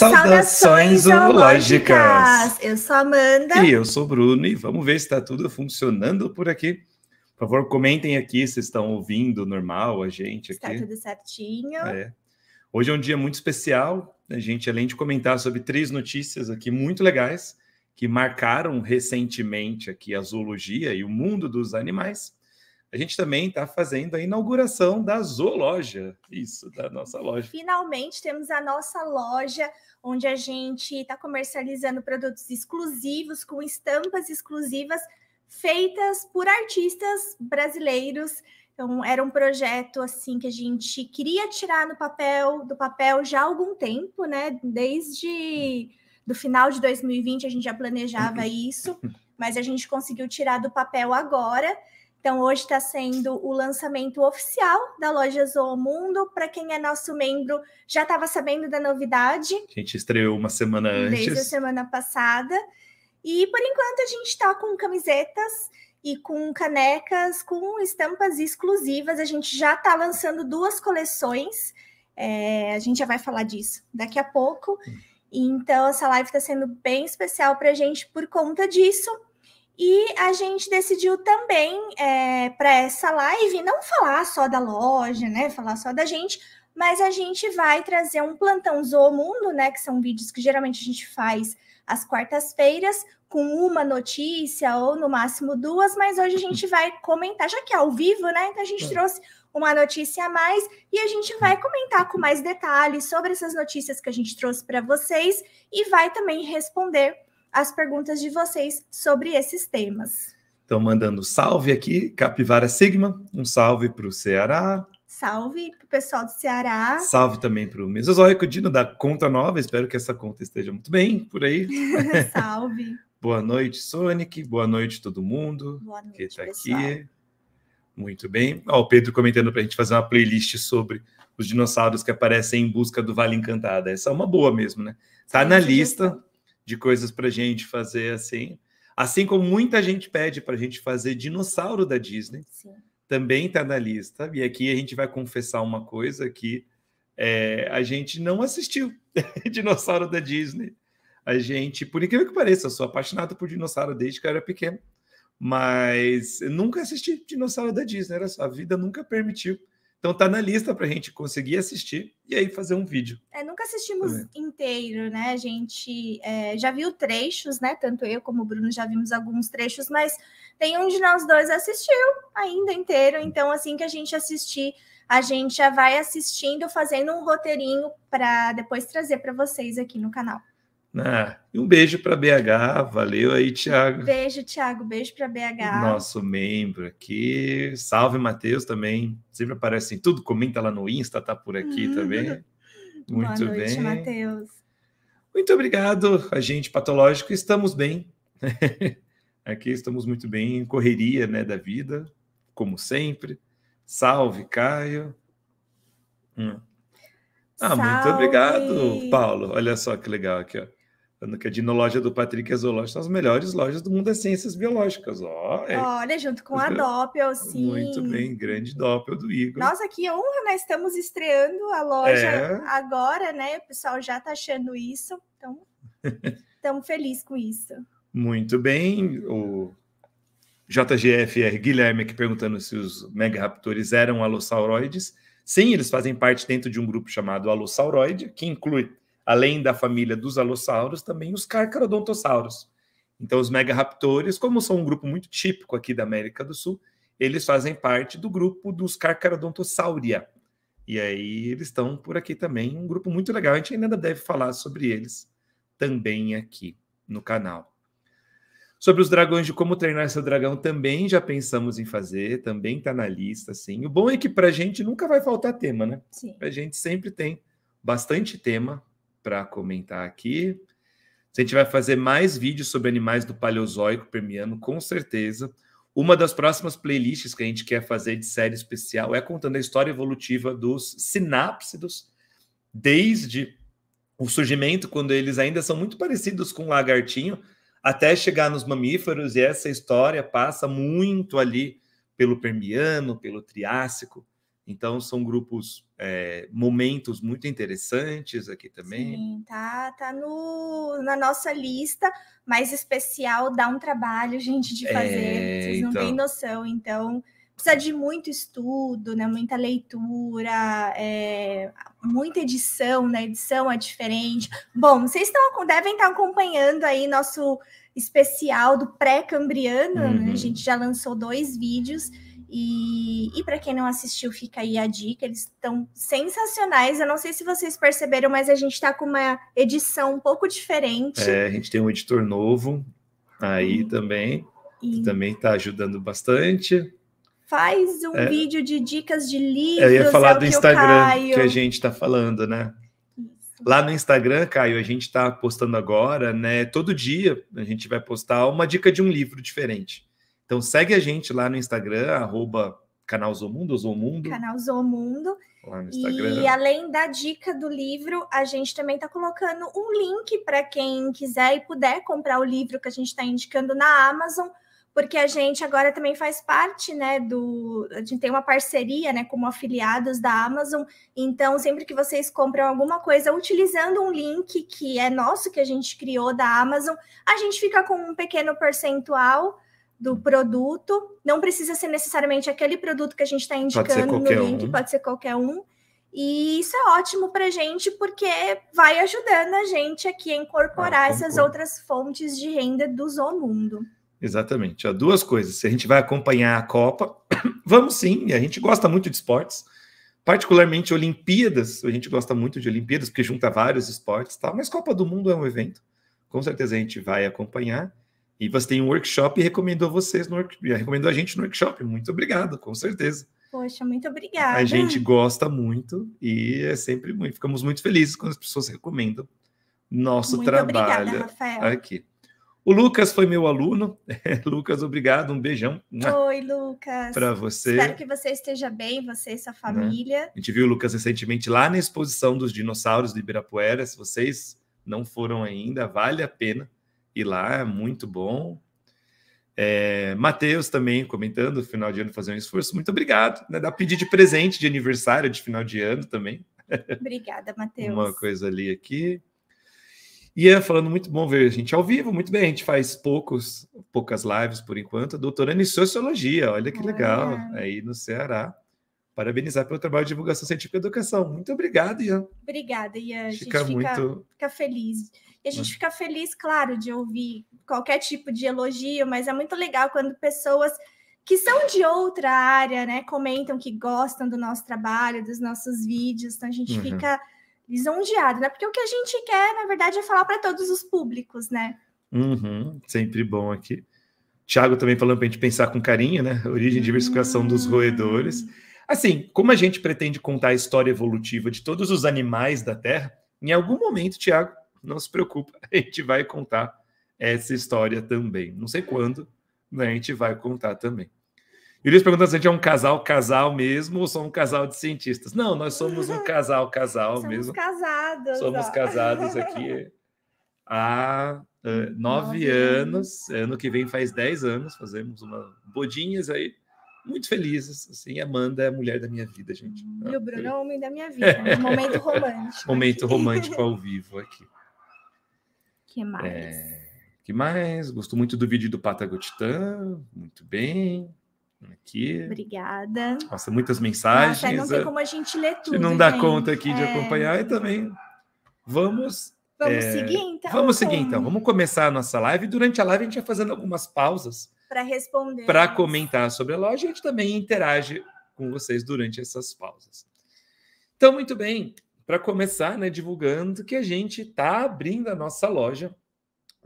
Saudações zoológicas! Eu sou a Amanda. E eu sou o Bruno, e vamos ver se está tudo funcionando por aqui. Por favor, comentem aqui se estão ouvindo normal a gente aqui. Está tudo certinho. É. Hoje é um dia muito especial. A gente, além de comentar sobre três notícias aqui muito legais, que marcaram recentemente aqui a zoologia e o mundo dos animais, a gente também está fazendo a inauguração da Zooloja, isso, da nossa loja. Finalmente temos a nossa loja, onde a gente está comercializando produtos exclusivos, com estampas exclusivas, feitas por artistas brasileiros. Então, era um projeto assim que a gente queria tirar no papel, do papel já há algum tempo, né? Desde do final de 2020 a gente já planejava isso, mas a gente conseguiu tirar do papel agora. Então, hoje está sendo o lançamento oficial da loja Zoomundo. Para quem é nosso membro, já estava sabendo da novidade. A gente estreou uma semana antes. Desde a semana passada. E, por enquanto, a gente está com camisetas e com canecas com estampas exclusivas. A gente já está lançando duas coleções. É, a gente já vai falar disso daqui a pouco. Hum. Então, essa live está sendo bem especial para a gente por conta disso. E a gente decidiu também, é, para essa live, não falar só da loja, né? Falar só da gente, mas a gente vai trazer um plantão Zoo Mundo, né? Que são vídeos que geralmente a gente faz às quartas-feiras, com uma notícia ou no máximo duas, mas hoje a gente vai comentar, já que é ao vivo, né? Então a gente é. trouxe uma notícia a mais e a gente vai comentar com mais detalhes sobre essas notícias que a gente trouxe para vocês e vai também responder as perguntas de vocês sobre esses temas. Estão mandando salve aqui, Capivara Sigma. Um salve para o Ceará. Salve para o pessoal do Ceará. Salve também para o Mesozoico Dino da Conta Nova. Espero que essa conta esteja muito bem por aí. salve. Boa noite, Sonic. Boa noite, todo mundo Boa noite, que está aqui. Muito bem. Ó, o Pedro comentando para a gente fazer uma playlist sobre os dinossauros que aparecem em busca do Vale Encantada. Essa é uma boa mesmo, né? Está na lista, de coisas para gente fazer assim. Assim como muita gente pede para a gente fazer dinossauro da Disney, Sim. também está na lista. E aqui a gente vai confessar uma coisa que é, a gente não assistiu dinossauro da Disney. A gente, por incrível que pareça, eu sou apaixonado por dinossauro desde que eu era pequeno, mas nunca assisti dinossauro da Disney. Era só, a vida nunca permitiu então tá na lista para a gente conseguir assistir e aí fazer um vídeo. É, nunca assistimos inteiro, né? A gente é, já viu trechos, né? Tanto eu como o Bruno já vimos alguns trechos, mas tem um de nós dois assistiu ainda inteiro. Então assim que a gente assistir, a gente já vai assistindo, fazendo um roteirinho para depois trazer para vocês aqui no canal. Ah, e um beijo para BH, valeu aí, Tiago. Beijo, Tiago, beijo para BH. Nosso membro aqui. Salve, Matheus também. Sempre aparece em tudo, comenta lá no Insta, tá por aqui hum. também. Muito Boa noite, Matheus. Muito obrigado, agente patológico. Estamos bem. aqui estamos muito bem, em correria né, da vida, como sempre. Salve, Caio. Hum. Ah, Salve. muito obrigado, Paulo. Olha só que legal aqui, ó que a dinologia do Patrick e a zoológica são as melhores lojas do mundo das é ciências biológicas. Oh, é. Olha, junto com a Doppel, tá sim. Muito bem, grande Doppel do Igor. Nossa, que honra, nós né? estamos estreando a loja é. agora, né? O pessoal já está achando isso, então estamos felizes com isso. Muito bem, o JGFR Guilherme aqui perguntando se os megaraptores eram alossauroides. Sim, eles fazem parte dentro de um grupo chamado Alossauroide, que inclui além da família dos alossauros, também os carcarodontosauros. Então, os megaraptores, como são um grupo muito típico aqui da América do Sul, eles fazem parte do grupo dos Carcharodontosauria. E aí eles estão por aqui também, um grupo muito legal. A gente ainda deve falar sobre eles também aqui no canal. Sobre os dragões de como treinar seu dragão, também já pensamos em fazer, também está na lista, sim. O bom é que para a gente nunca vai faltar tema, né? Sim. A gente sempre tem bastante tema para comentar aqui. A gente vai fazer mais vídeos sobre animais do Paleozoico Permiano, com certeza. Uma das próximas playlists que a gente quer fazer de série especial é contando a história evolutiva dos sinápsidos, desde o surgimento, quando eles ainda são muito parecidos com o lagartinho, até chegar nos mamíferos, e essa história passa muito ali pelo Permiano, pelo Triássico, então, são grupos, é, momentos muito interessantes aqui também. Sim, tá, tá no, na nossa lista, mais especial, dá um trabalho, gente, de fazer, é, vocês não têm então. noção. Então, precisa de muito estudo, né, muita leitura, é, muita edição, né, edição é diferente. Bom, vocês estão, devem estar tá acompanhando aí nosso especial do pré-cambriano, uhum. né? a uhum. gente já lançou dois vídeos, e, e para quem não assistiu, fica aí a dica. Eles estão sensacionais. Eu não sei se vocês perceberam, mas a gente está com uma edição um pouco diferente. É, a gente tem um editor novo aí uhum. e, também, e... que também está ajudando bastante faz um é, vídeo de dicas de livros. É, eu ia falar é do que Instagram que a gente está falando, né? Lá no Instagram, Caio, a gente está postando agora, né? Todo dia a gente vai postar uma dica de um livro diferente. Então segue a gente lá no Instagram, arroba canal Zomundo, Zomundo. Canal Zomundo. Lá no Instagram. E além da dica do livro, a gente também está colocando um link para quem quiser e puder comprar o livro que a gente está indicando na Amazon, porque a gente agora também faz parte, né, do... A gente tem uma parceria, né, como afiliados da Amazon. Então, sempre que vocês compram alguma coisa utilizando um link que é nosso, que a gente criou da Amazon, a gente fica com um pequeno percentual do produto. Não precisa ser necessariamente aquele produto que a gente está indicando no link, um. pode ser qualquer um. E isso é ótimo para a gente, porque vai ajudando a gente aqui a incorporar ah, essas outras fontes de renda do Zomundo. Exatamente. Ó, duas coisas. Se a gente vai acompanhar a Copa, vamos sim, a gente gosta muito de esportes, particularmente Olimpíadas. A gente gosta muito de Olimpíadas, porque junta vários esportes, tal, mas Copa do Mundo é um evento. Com certeza a gente vai acompanhar. E você tem um workshop e recomendou vocês no recomendou a gente no workshop. Muito obrigado, com certeza. Poxa, muito obrigada. A gente gosta muito e é sempre muito. Ficamos muito felizes quando as pessoas recomendam nosso muito trabalho obrigada, Rafael. aqui. O Lucas foi meu aluno. Lucas, obrigado, um beijão. Oi, Lucas. Para você. Espero que você esteja bem, você e sua né? família. Né? A gente viu o Lucas recentemente lá na exposição dos dinossauros do Ibirapuera. Se vocês não foram ainda, vale a pena ir lá, é muito bom. É, Matheus também comentando, final de ano fazer um esforço. Muito obrigado. Né? Dá pedir de presente de aniversário de final de ano também. Obrigada, Matheus. Uma coisa ali aqui. Ian falando, muito bom ver a gente ao vivo, muito bem, a gente faz poucos, poucas lives por enquanto, doutorando em Sociologia, olha que legal, aí no Ceará parabenizar pelo trabalho de divulgação científica e educação. Muito obrigado, Ian. Obrigada, Ian. A gente fica, fica, muito... fica feliz. E a gente fica feliz, claro, de ouvir qualquer tipo de elogio, mas é muito legal quando pessoas que são de outra área, né, comentam que gostam do nosso trabalho, dos nossos vídeos, então a gente uhum. fica lisonjeado, né? Porque o que a gente quer, na verdade, é falar para todos os públicos, né? Uhum. Sempre bom aqui. Tiago também falando para a gente pensar com carinho, né? Origem e diversificação uhum. dos hum. roedores. Assim, como a gente pretende contar a história evolutiva de todos os animais da Terra, em algum momento, Tiago, não se preocupa, a gente vai contar essa história também. Não sei quando, mas a gente vai contar também. Iris eles perguntam se a gente é um casal, casal mesmo, ou só um casal de cientistas. Não, nós somos um casal, casal somos mesmo. Somos casados. Somos ó. casados aqui há uh, nove, nove anos. anos. Ano que vem faz dez anos. Fazemos uma bodinhas aí muito felizes, assim, Amanda é a mulher da minha vida, gente. Hum, ah, e o Bruno é o homem da minha vida, né? momento romântico. momento aqui. romântico ao vivo aqui. Que mais? É, que mais? Gostou muito do vídeo do Patagotitã, muito bem. Aqui. Obrigada. Nossa, muitas mensagens. Nossa, não tem é, como a gente ler tudo. Não dá gente. conta aqui é. de acompanhar e também vamos Vamos é, seguir então. Vamos seguir então. então. Vamos começar a nossa live. Durante a live a gente vai fazendo algumas pausas para responder. Para comentar sobre a loja, a gente também interage com vocês durante essas pausas. Então, muito bem, para começar, né, divulgando que a gente está abrindo a nossa loja.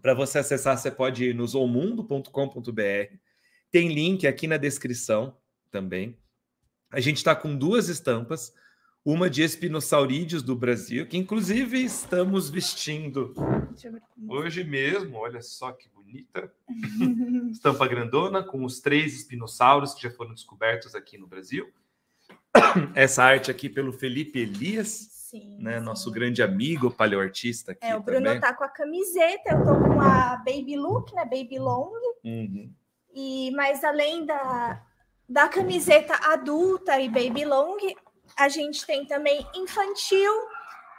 Para você acessar, você pode ir no zomundo.com.br Tem link aqui na descrição também. A gente está com duas estampas, uma de espinosaurídeos do Brasil, que inclusive estamos vestindo hoje mesmo. Olha só que bonita, estampa grandona, com os três espinossauros que já foram descobertos aqui no Brasil. Essa arte aqui pelo Felipe Elias, Sim, né? sim. Nosso grande amigo paleoartista aqui É, o Bruno também. tá com a camiseta, eu tô com a Baby Look, né? Baby Long. Uhum. E, mas além da, da camiseta adulta e Baby Long, a gente tem também infantil,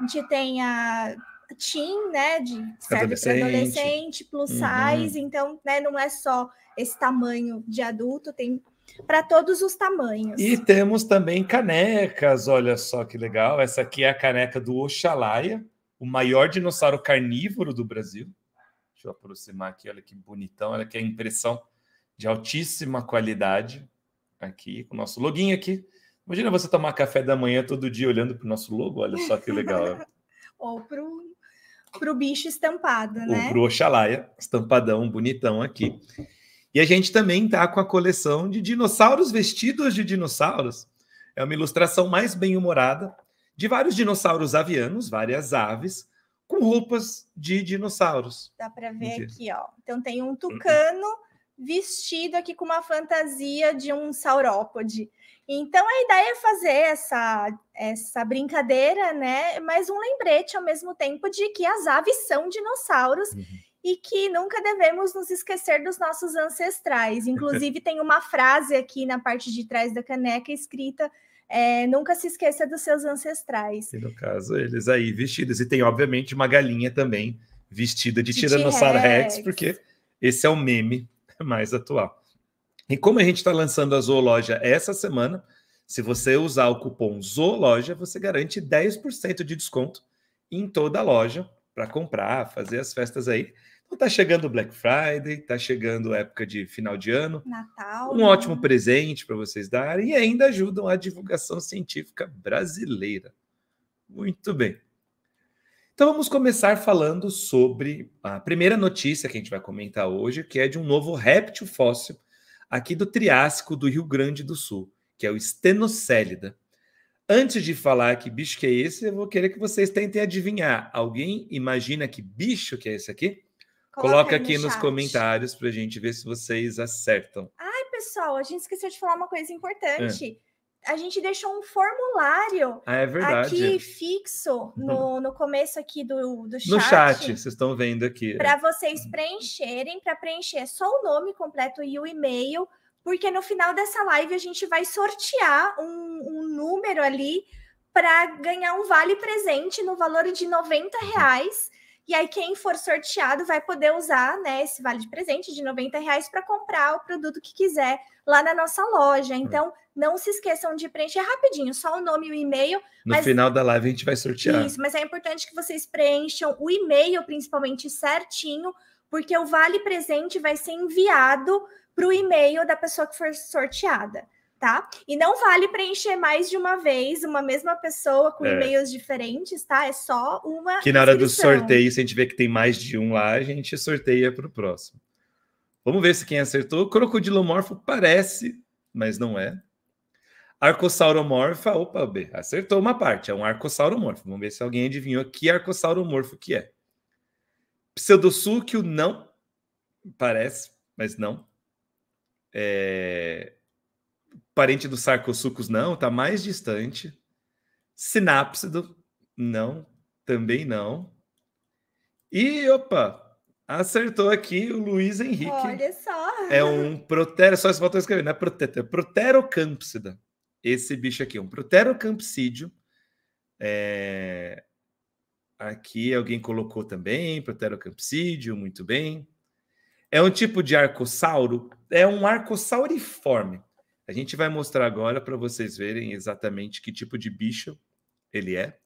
a gente tem a teen, né? De serve para adolescente, plus uhum. size, então, né, não é só esse tamanho de adulto, tem para todos os tamanhos. E temos também canecas, olha só que legal. Essa aqui é a caneca do Oxalaia, o maior dinossauro carnívoro do Brasil. Deixa eu aproximar aqui, olha que bonitão, olha que a é impressão de altíssima qualidade aqui, com o nosso login aqui. Imagina você tomar café da manhã todo dia olhando para o nosso logo, olha só que legal. Ou para o para o bicho estampado, né? Para o Oxalaia, estampadão, bonitão aqui. E a gente também tá com a coleção de dinossauros vestidos de dinossauros. É uma ilustração mais bem-humorada de vários dinossauros avianos, várias aves, com roupas de dinossauros. Dá para ver aqui, ó. Então tem um uhum. tucano vestido aqui com uma fantasia de um saurópode. Então a ideia é fazer essa, essa brincadeira, né? Mas um lembrete ao mesmo tempo de que as aves são dinossauros uhum. e que nunca devemos nos esquecer dos nossos ancestrais. Inclusive, tem uma frase aqui na parte de trás da caneca escrita. É, nunca se esqueça dos seus ancestrais. E no caso, eles aí vestidos. E tem, obviamente, uma galinha também vestida de, de Tiranossauro Rex, Rex, porque esse é o meme mais atual. E como a gente está lançando a Zooloja essa semana, se você usar o cupom Zooloja, você garante 10% de desconto em toda a loja para comprar, fazer as festas aí. Então tá chegando Black Friday, tá chegando a época de final de ano. Natal. Um ótimo né? presente para vocês darem e ainda ajudam a divulgação científica brasileira. Muito bem. Então vamos começar falando sobre a primeira notícia que a gente vai comentar hoje, que é de um novo réptil fóssil aqui do Triássico do Rio Grande do Sul, que é o Estenocélida. Antes de falar que bicho que é esse, eu vou querer que vocês tentem adivinhar. Alguém imagina que bicho que é esse aqui? Coloca, Coloca aqui no nos comentários para a gente ver se vocês acertam. Ai, pessoal, a gente esqueceu de falar uma coisa importante. É a gente deixou um formulário ah, é aqui fixo no, no começo aqui do, do chat. No chat, vocês estão vendo aqui. Para vocês preencherem, para preencher só o nome completo e o e-mail, porque no final dessa live a gente vai sortear um, um número ali para ganhar um vale presente no valor de 90 reais. E aí, quem for sorteado vai poder usar né, esse vale de presente de 90 reais para comprar o produto que quiser lá na nossa loja. Hum. Então, não se esqueçam de preencher rapidinho, só o nome e o e-mail. No mas... final da live a gente vai sortear. Isso, mas é importante que vocês preencham o e-mail, principalmente certinho, porque o vale presente vai ser enviado para o e-mail da pessoa que for sorteada tá? E não vale preencher mais de uma vez uma mesma pessoa com é. e-mails diferentes, tá? É só uma. Que na hora do sorteio, se a gente vê que tem mais de um lá, a gente sorteia para o próximo. Vamos ver se quem acertou. Crocodilomorfo parece, mas não é. Arcosauromorfa, opa, B, acertou uma parte, é um arcosauromorfo. Vamos ver se alguém adivinhou que arcosauromorfo que é. Pseudosúquio, não. Parece, mas não. É parente do sarcossucos, não, está mais distante. Sinápsido, não, também não. E, opa, acertou aqui o Luiz Henrique. Olha só! É um protero, só se faltou escrever, não é protero, é proterocampsida. Esse bicho aqui, é um proterocampsídeo. É... Aqui alguém colocou também, proterocampsídeo, muito bem. É um tipo de arcosauro, é um arcosauriforme. A gente vai mostrar agora para vocês verem exatamente que tipo de bicho ele é.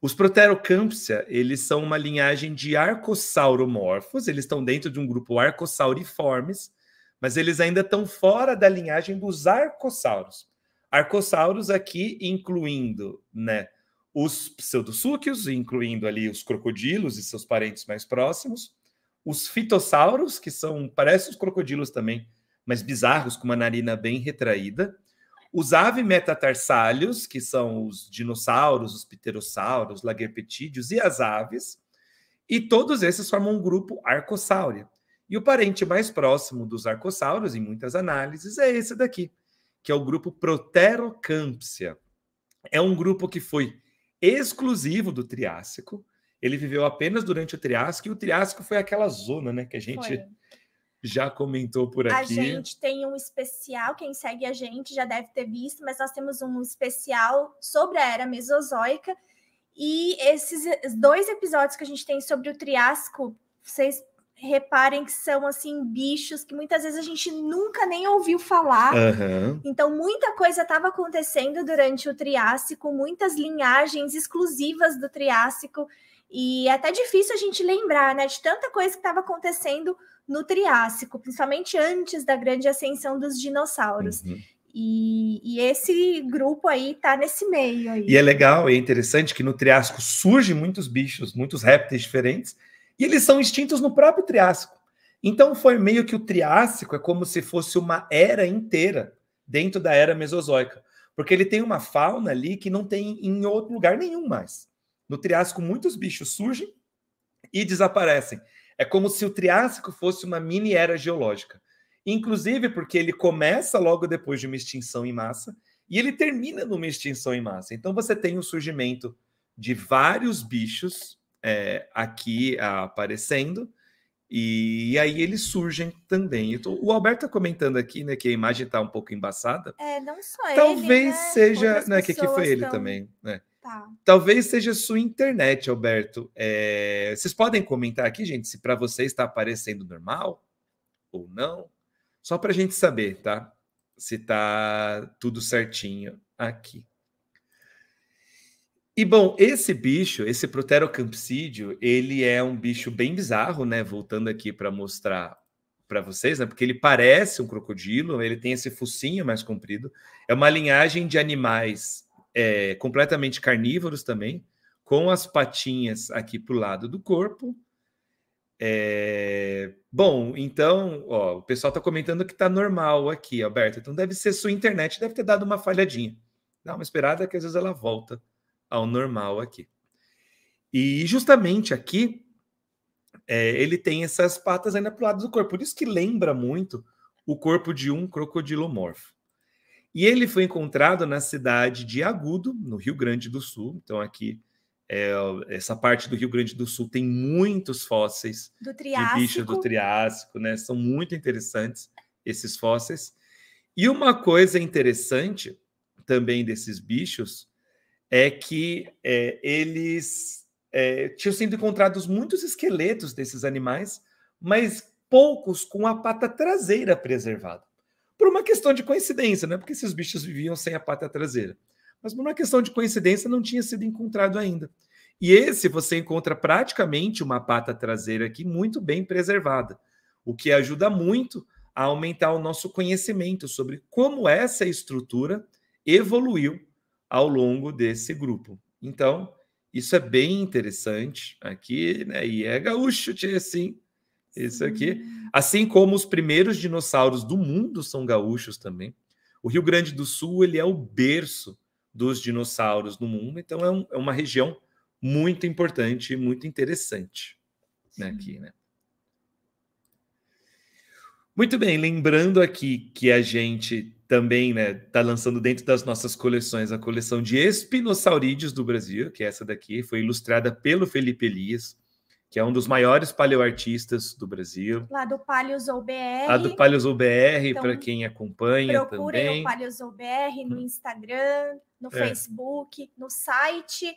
Os Proterocampsia, eles são uma linhagem de arcosauromorfos, eles estão dentro de um grupo arcosauriformes, mas eles ainda estão fora da linhagem dos arcosauros. Arcosauros aqui incluindo, né, os pseudosúquios, incluindo ali os crocodilos e seus parentes mais próximos, os fitossauros, que são, parecem os crocodilos também, mas bizarros, com uma narina bem retraída. Os ave metatarsalhos, que são os dinossauros, os pterossauros, lagerpetídeos e as aves. E todos esses formam um grupo arcosauria. E o parente mais próximo dos arcossauros, em muitas análises, é esse daqui, que é o grupo Proterocampsia. É um grupo que foi exclusivo do Triássico. Ele viveu apenas durante o Triássico, e o Triássico foi aquela zona né, que a gente foi já comentou por aqui. A gente tem um especial, quem segue a gente já deve ter visto, mas nós temos um especial sobre a era mesozoica. E esses dois episódios que a gente tem sobre o Triássico vocês reparem que são assim bichos que muitas vezes a gente nunca nem ouviu falar. Uhum. Então muita coisa estava acontecendo durante o Triássico, muitas linhagens exclusivas do Triássico e é até difícil a gente lembrar, né, de tanta coisa que estava acontecendo no Triássico, principalmente antes da grande ascensão dos dinossauros. Uhum. E, e, esse grupo aí tá nesse meio aí. E é legal e é interessante que no Triássico surgem muitos bichos, muitos répteis diferentes, e eles são extintos no próprio Triássico. Então foi meio que o Triássico é como se fosse uma era inteira dentro da era Mesozoica, porque ele tem uma fauna ali que não tem em outro lugar nenhum mais. No Triássico muitos bichos surgem e desaparecem. É como se o Triássico fosse uma mini era geológica. Inclusive porque ele começa logo depois de uma extinção em massa e ele termina numa extinção em massa. Então você tem o surgimento de vários bichos é, aqui aparecendo. E aí eles surgem também. Tô, o Alberto está comentando aqui, né, que a imagem tá um pouco embaçada. É, não só Talvez ele, né? seja, Outras né, que aqui foi ele também, né? Tá. Talvez seja sua internet, Alberto. É... Vocês podem comentar aqui, gente, se para vocês está aparecendo normal ou não. Só para a gente saber, tá? Se tá tudo certinho aqui. E bom, esse bicho, esse Proterocampsídeo, ele é um bicho bem bizarro, né? Voltando aqui para mostrar para vocês, né? Porque ele parece um crocodilo, ele tem esse focinho mais comprido. É uma linhagem de animais é, completamente carnívoros também, com as patinhas aqui para o lado do corpo. É... Bom, então, ó, o pessoal está comentando que está normal aqui, Alberto. Então deve ser sua internet, deve ter dado uma falhadinha. Dá uma esperada que às vezes ela volta ao normal aqui. E justamente aqui, é, ele tem essas patas ainda para o lado do corpo. Por isso que lembra muito o corpo de um crocodilomorfo. E ele foi encontrado na cidade de Agudo, no Rio Grande do Sul. Então, aqui, é, essa parte do Rio Grande do Sul tem muitos fósseis do de bichos do Triássico, né? São muito interessantes esses fósseis. E uma coisa interessante também desses bichos é que é, eles é, tinham sido encontrados muitos esqueletos desses animais, mas poucos com a pata traseira preservada por uma questão de coincidência, né? porque esses bichos viviam sem a pata traseira, mas por uma questão de coincidência não tinha sido encontrado ainda. E esse você encontra praticamente uma pata traseira aqui muito bem preservada, o que ajuda muito a aumentar o nosso conhecimento sobre como essa estrutura evoluiu ao longo desse grupo. Então, isso é bem interessante aqui, né? E é gaúcho, tia, sim. Esse aqui. Assim como os primeiros dinossauros do mundo são gaúchos também. O Rio Grande do Sul ele é o berço dos dinossauros no mundo, então é, um, é uma região muito importante e muito interessante né, aqui, né? Muito bem, lembrando aqui que a gente também está né, tá lançando dentro das nossas coleções a coleção de espinosaurídeos do Brasil, que é essa daqui, foi ilustrada pelo Felipe Elias que é um dos maiores paleoartistas do Brasil. Lá do Paleos OBR. Lá do Paleos OBR, então, para quem acompanha procurem também. Procurem o Paleos OBR no Instagram, no é. Facebook, no site,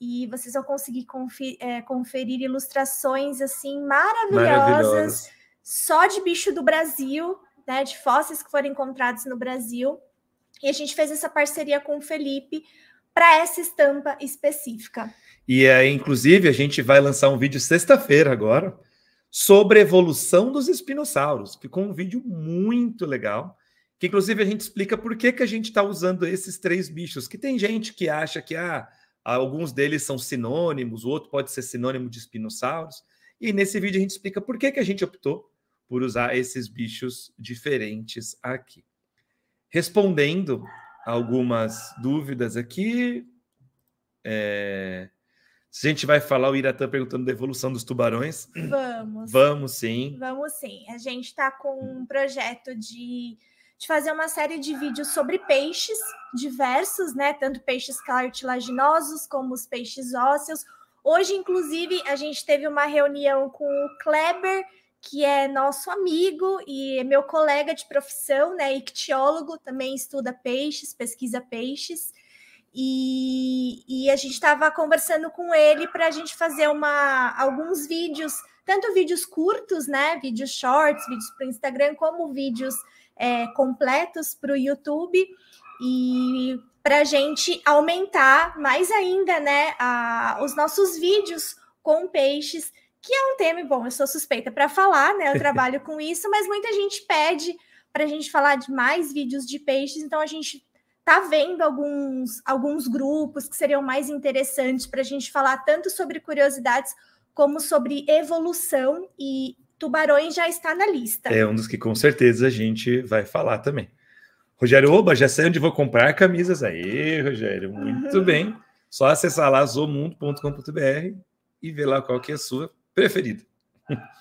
e vocês vão conseguir conferir, é, conferir ilustrações assim maravilhosas, maravilhosas, só de bicho do Brasil, né, de fósseis que foram encontrados no Brasil. E a gente fez essa parceria com o Felipe para essa estampa específica. E é, inclusive a gente vai lançar um vídeo sexta-feira agora sobre a evolução dos espinossauros. Ficou um vídeo muito legal, que inclusive a gente explica por que, que a gente está usando esses três bichos. Que tem gente que acha que ah, alguns deles são sinônimos, o outro pode ser sinônimo de espinossauros. E nesse vídeo a gente explica por que, que a gente optou por usar esses bichos diferentes aqui. Respondendo algumas dúvidas aqui. É a gente vai falar, o Iratã perguntando da evolução dos tubarões. Vamos. Vamos sim. Vamos sim. A gente está com um projeto de, de fazer uma série de vídeos sobre peixes diversos, né? Tanto peixes cartilaginosos como os peixes ósseos. Hoje, inclusive, a gente teve uma reunião com o Kleber, que é nosso amigo e é meu colega de profissão, né? Ictiólogo, também estuda peixes, pesquisa peixes. E, e a gente estava conversando com ele para a gente fazer uma, alguns vídeos, tanto vídeos curtos, né? Vídeos shorts, vídeos para o Instagram, como vídeos é, completos para o YouTube. E para a gente aumentar mais ainda, né? A, os nossos vídeos com peixes, que é um tema, bom, eu sou suspeita para falar, né? Eu trabalho com isso, mas muita gente pede para a gente falar de mais vídeos de peixes, então a gente tá vendo alguns, alguns grupos que seriam mais interessantes para a gente falar tanto sobre curiosidades como sobre evolução e tubarões já está na lista. É um dos que com certeza a gente vai falar também. Rogério, oba, já sei onde vou comprar camisas aí, Rogério. Muito uhum. bem. Só acessar lá zoomundo.com.br e ver lá qual que é a sua preferida.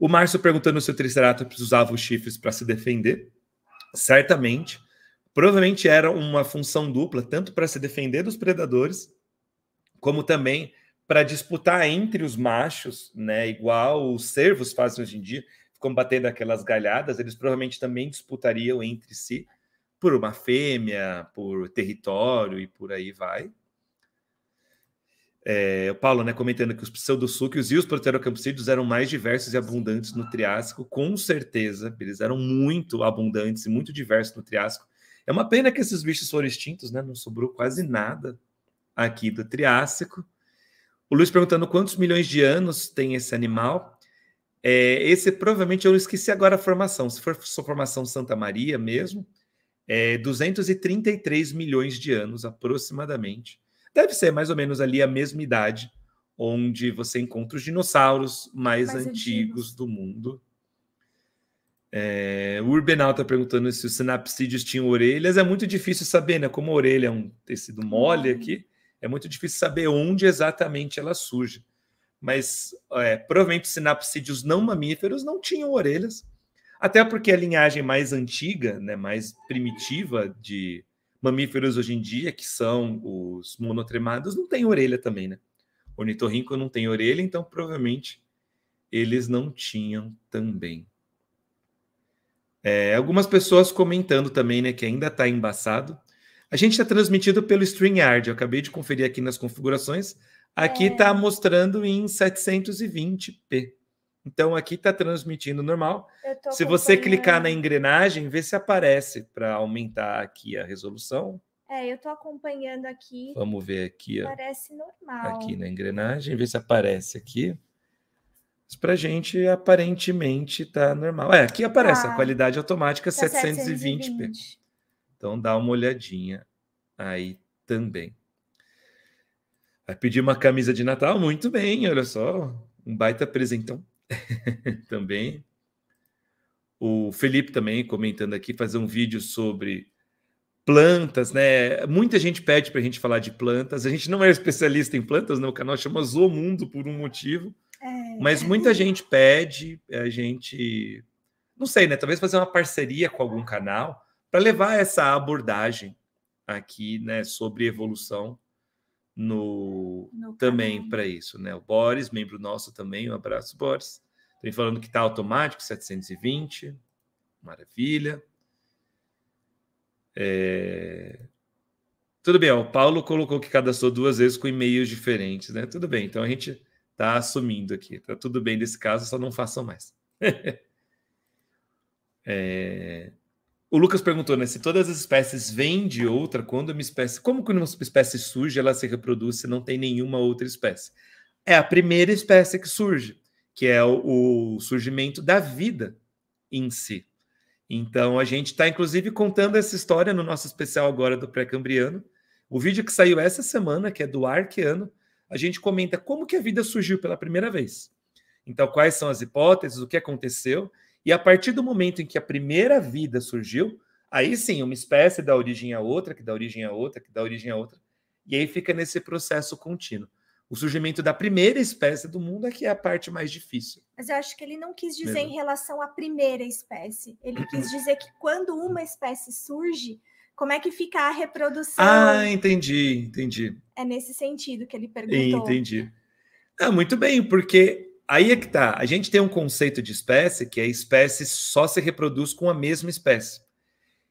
O Márcio perguntando se o Triceratops usava os chifres para se defender. Certamente, Provavelmente era uma função dupla, tanto para se defender dos predadores, como também para disputar entre os machos, né? Igual os cervos fazem hoje em dia, combatendo batendo aquelas galhadas, eles provavelmente também disputariam entre si por uma fêmea, por território e por aí vai. É, o Paulo né, comentando que os pseudosúquios e os proterocampsídeos eram mais diversos e abundantes no Triássico, com certeza, eles eram muito abundantes e muito diversos no Triássico, é uma pena que esses bichos foram extintos, né? Não sobrou quase nada aqui do Triássico. O Luiz perguntando quantos milhões de anos tem esse animal. É, esse provavelmente eu esqueci agora a formação. Se for sua formação Santa Maria mesmo, é 233 milhões de anos aproximadamente. Deve ser mais ou menos ali a mesma idade onde você encontra os dinossauros mais, mais antigos, antigos do mundo. É, o Urbenal está perguntando se os sinapsídeos tinham orelhas. É muito difícil saber, né? Como a orelha é um tecido mole uhum. aqui, é muito difícil saber onde exatamente ela surge. Mas é, provavelmente sinapsídeos não mamíferos não tinham orelhas, até porque a linhagem mais antiga, né, mais primitiva de mamíferos hoje em dia, que são os monotremados, não tem orelha também, né? O ornitorrinco não tem orelha, então provavelmente eles não tinham também. É, algumas pessoas comentando também, né, que ainda está embaçado. A gente está transmitido pelo StreamYard, eu acabei de conferir aqui nas configurações. Aqui está é. Tá mostrando em 720p. Então aqui está transmitindo normal. Se você clicar na engrenagem, vê se aparece para aumentar aqui a resolução. É, eu estou acompanhando aqui. Vamos ver aqui. Ó. Parece normal. Aqui na engrenagem, ver se aparece aqui. Mas pra gente, aparentemente, tá normal. É, aqui aparece ah, a tá. qualidade automática é tá 720p. Então dá uma olhadinha aí também. Vai pedir uma camisa de Natal? Muito bem, olha só. Um baita presentão também. O Felipe também comentando aqui, fazer um vídeo sobre plantas, né? Muita gente pede para a gente falar de plantas. A gente não é especialista em plantas, né? O canal chama Zoomundo por um motivo. Mas muita gente pede, a gente. Não sei, né? Talvez fazer uma parceria com algum canal para levar essa abordagem aqui, né? Sobre evolução no, no também para isso, né? O Boris, membro nosso também, um abraço, Boris. Tem falando que tá automático, 720. Maravilha. É... Tudo bem, ó, o Paulo colocou que cadastrou duas vezes com e-mails diferentes, né? Tudo bem, então a gente tá assumindo aqui. Tá tudo bem nesse caso, só não façam mais. é... O Lucas perguntou, né? Se todas as espécies vêm de outra, quando uma espécie. Como que uma espécie surge, ela se reproduz se não tem nenhuma outra espécie? É a primeira espécie que surge, que é o, surgimento da vida em si. Então a gente está, inclusive, contando essa história no nosso especial agora do pré-cambriano. O vídeo que saiu essa semana, que é do Arqueano, a gente comenta como que a vida surgiu pela primeira vez. Então, quais são as hipóteses, o que aconteceu, e a partir do momento em que a primeira vida surgiu, aí sim, uma espécie dá origem a outra, que dá origem a outra, que dá origem a outra, e aí fica nesse processo contínuo. O surgimento da primeira espécie do mundo é que é a parte mais difícil. Mas eu acho que ele não quis dizer Mesmo. em relação à primeira espécie. Ele quis dizer que quando uma espécie surge, como é que fica a reprodução. Ah, entendi, entendi. É nesse sentido que ele perguntou. Entendi. Ah, muito bem, porque aí é que tá. A gente tem um conceito de espécie que a espécie só se reproduz com a mesma espécie.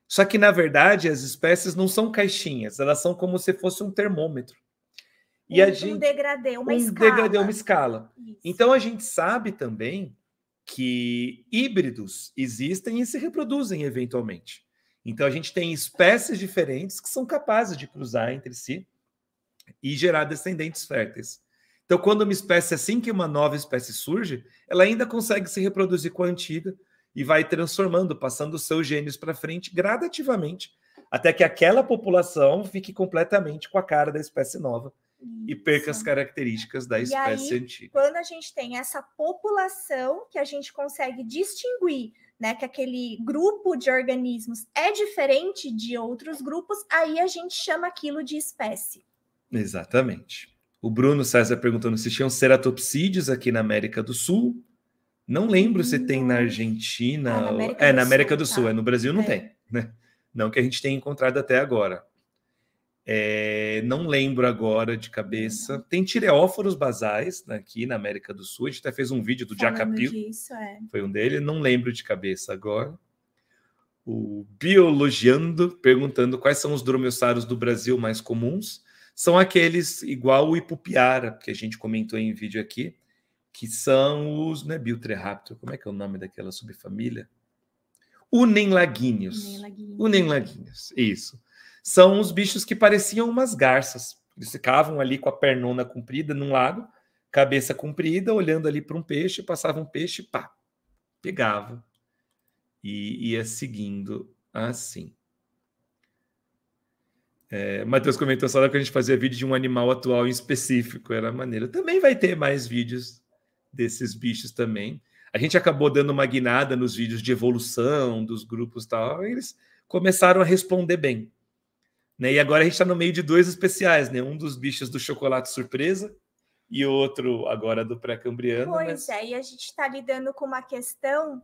Só que, na verdade, as espécies não são caixinhas, elas são como se fosse um termômetro. E um, a gente, um degradê, uma um escala. Degradê, uma escala. Isso. Então, a gente sabe também que híbridos existem e se reproduzem eventualmente. Então a gente tem espécies diferentes que são capazes de cruzar entre si e gerar descendentes férteis. Então, quando uma espécie, é assim que uma nova espécie surge, ela ainda consegue se reproduzir com a antiga e vai transformando, passando seus genes para frente gradativamente, até que aquela população fique completamente com a cara da espécie nova Isso. e perca as características da espécie aí, antiga. Quando a gente tem essa população que a gente consegue distinguir né, que aquele grupo de organismos é diferente de outros grupos, aí a gente chama aquilo de espécie. Exatamente. O Bruno César perguntando se tinham ceratopsídeos aqui na América do Sul. Não lembro se tem na Argentina. Ah, na América é, na América do Sul, Sul. Tá. É, no Brasil não é. tem, né? Não que a gente tenha encontrado até agora. É, não lembro agora de cabeça. Uhum. Tem tireóforos basais né, aqui na América do Sul. A gente até fez um vídeo do Jacapio. É. Foi um dele, não lembro de cabeça agora. O Biologiando, perguntando quais são os dromeossários do Brasil mais comuns. São aqueles igual o Ipupiara, que a gente comentou em vídeo aqui, que são os, é Biltreraptor, como é que é o nome daquela subfamília? Unenlaguinhos. Unenlaguinhos, isso são os bichos que pareciam umas garças. Eles ficavam ali com a pernona comprida num lado, cabeça comprida, olhando ali para um peixe, passava um peixe, pá, pegava e ia seguindo assim. É, Matheus comentou só que a gente fazia vídeo de um animal atual em específico, era maneiro. Também vai ter mais vídeos desses bichos também. A gente acabou dando uma guinada nos vídeos de evolução dos grupos tal, e eles começaram a responder bem. Né? E agora a gente está no meio de dois especiais, né? Um dos bichos do chocolate surpresa e outro agora do pré-cambriano. Pois né? é, e a gente está lidando com uma questão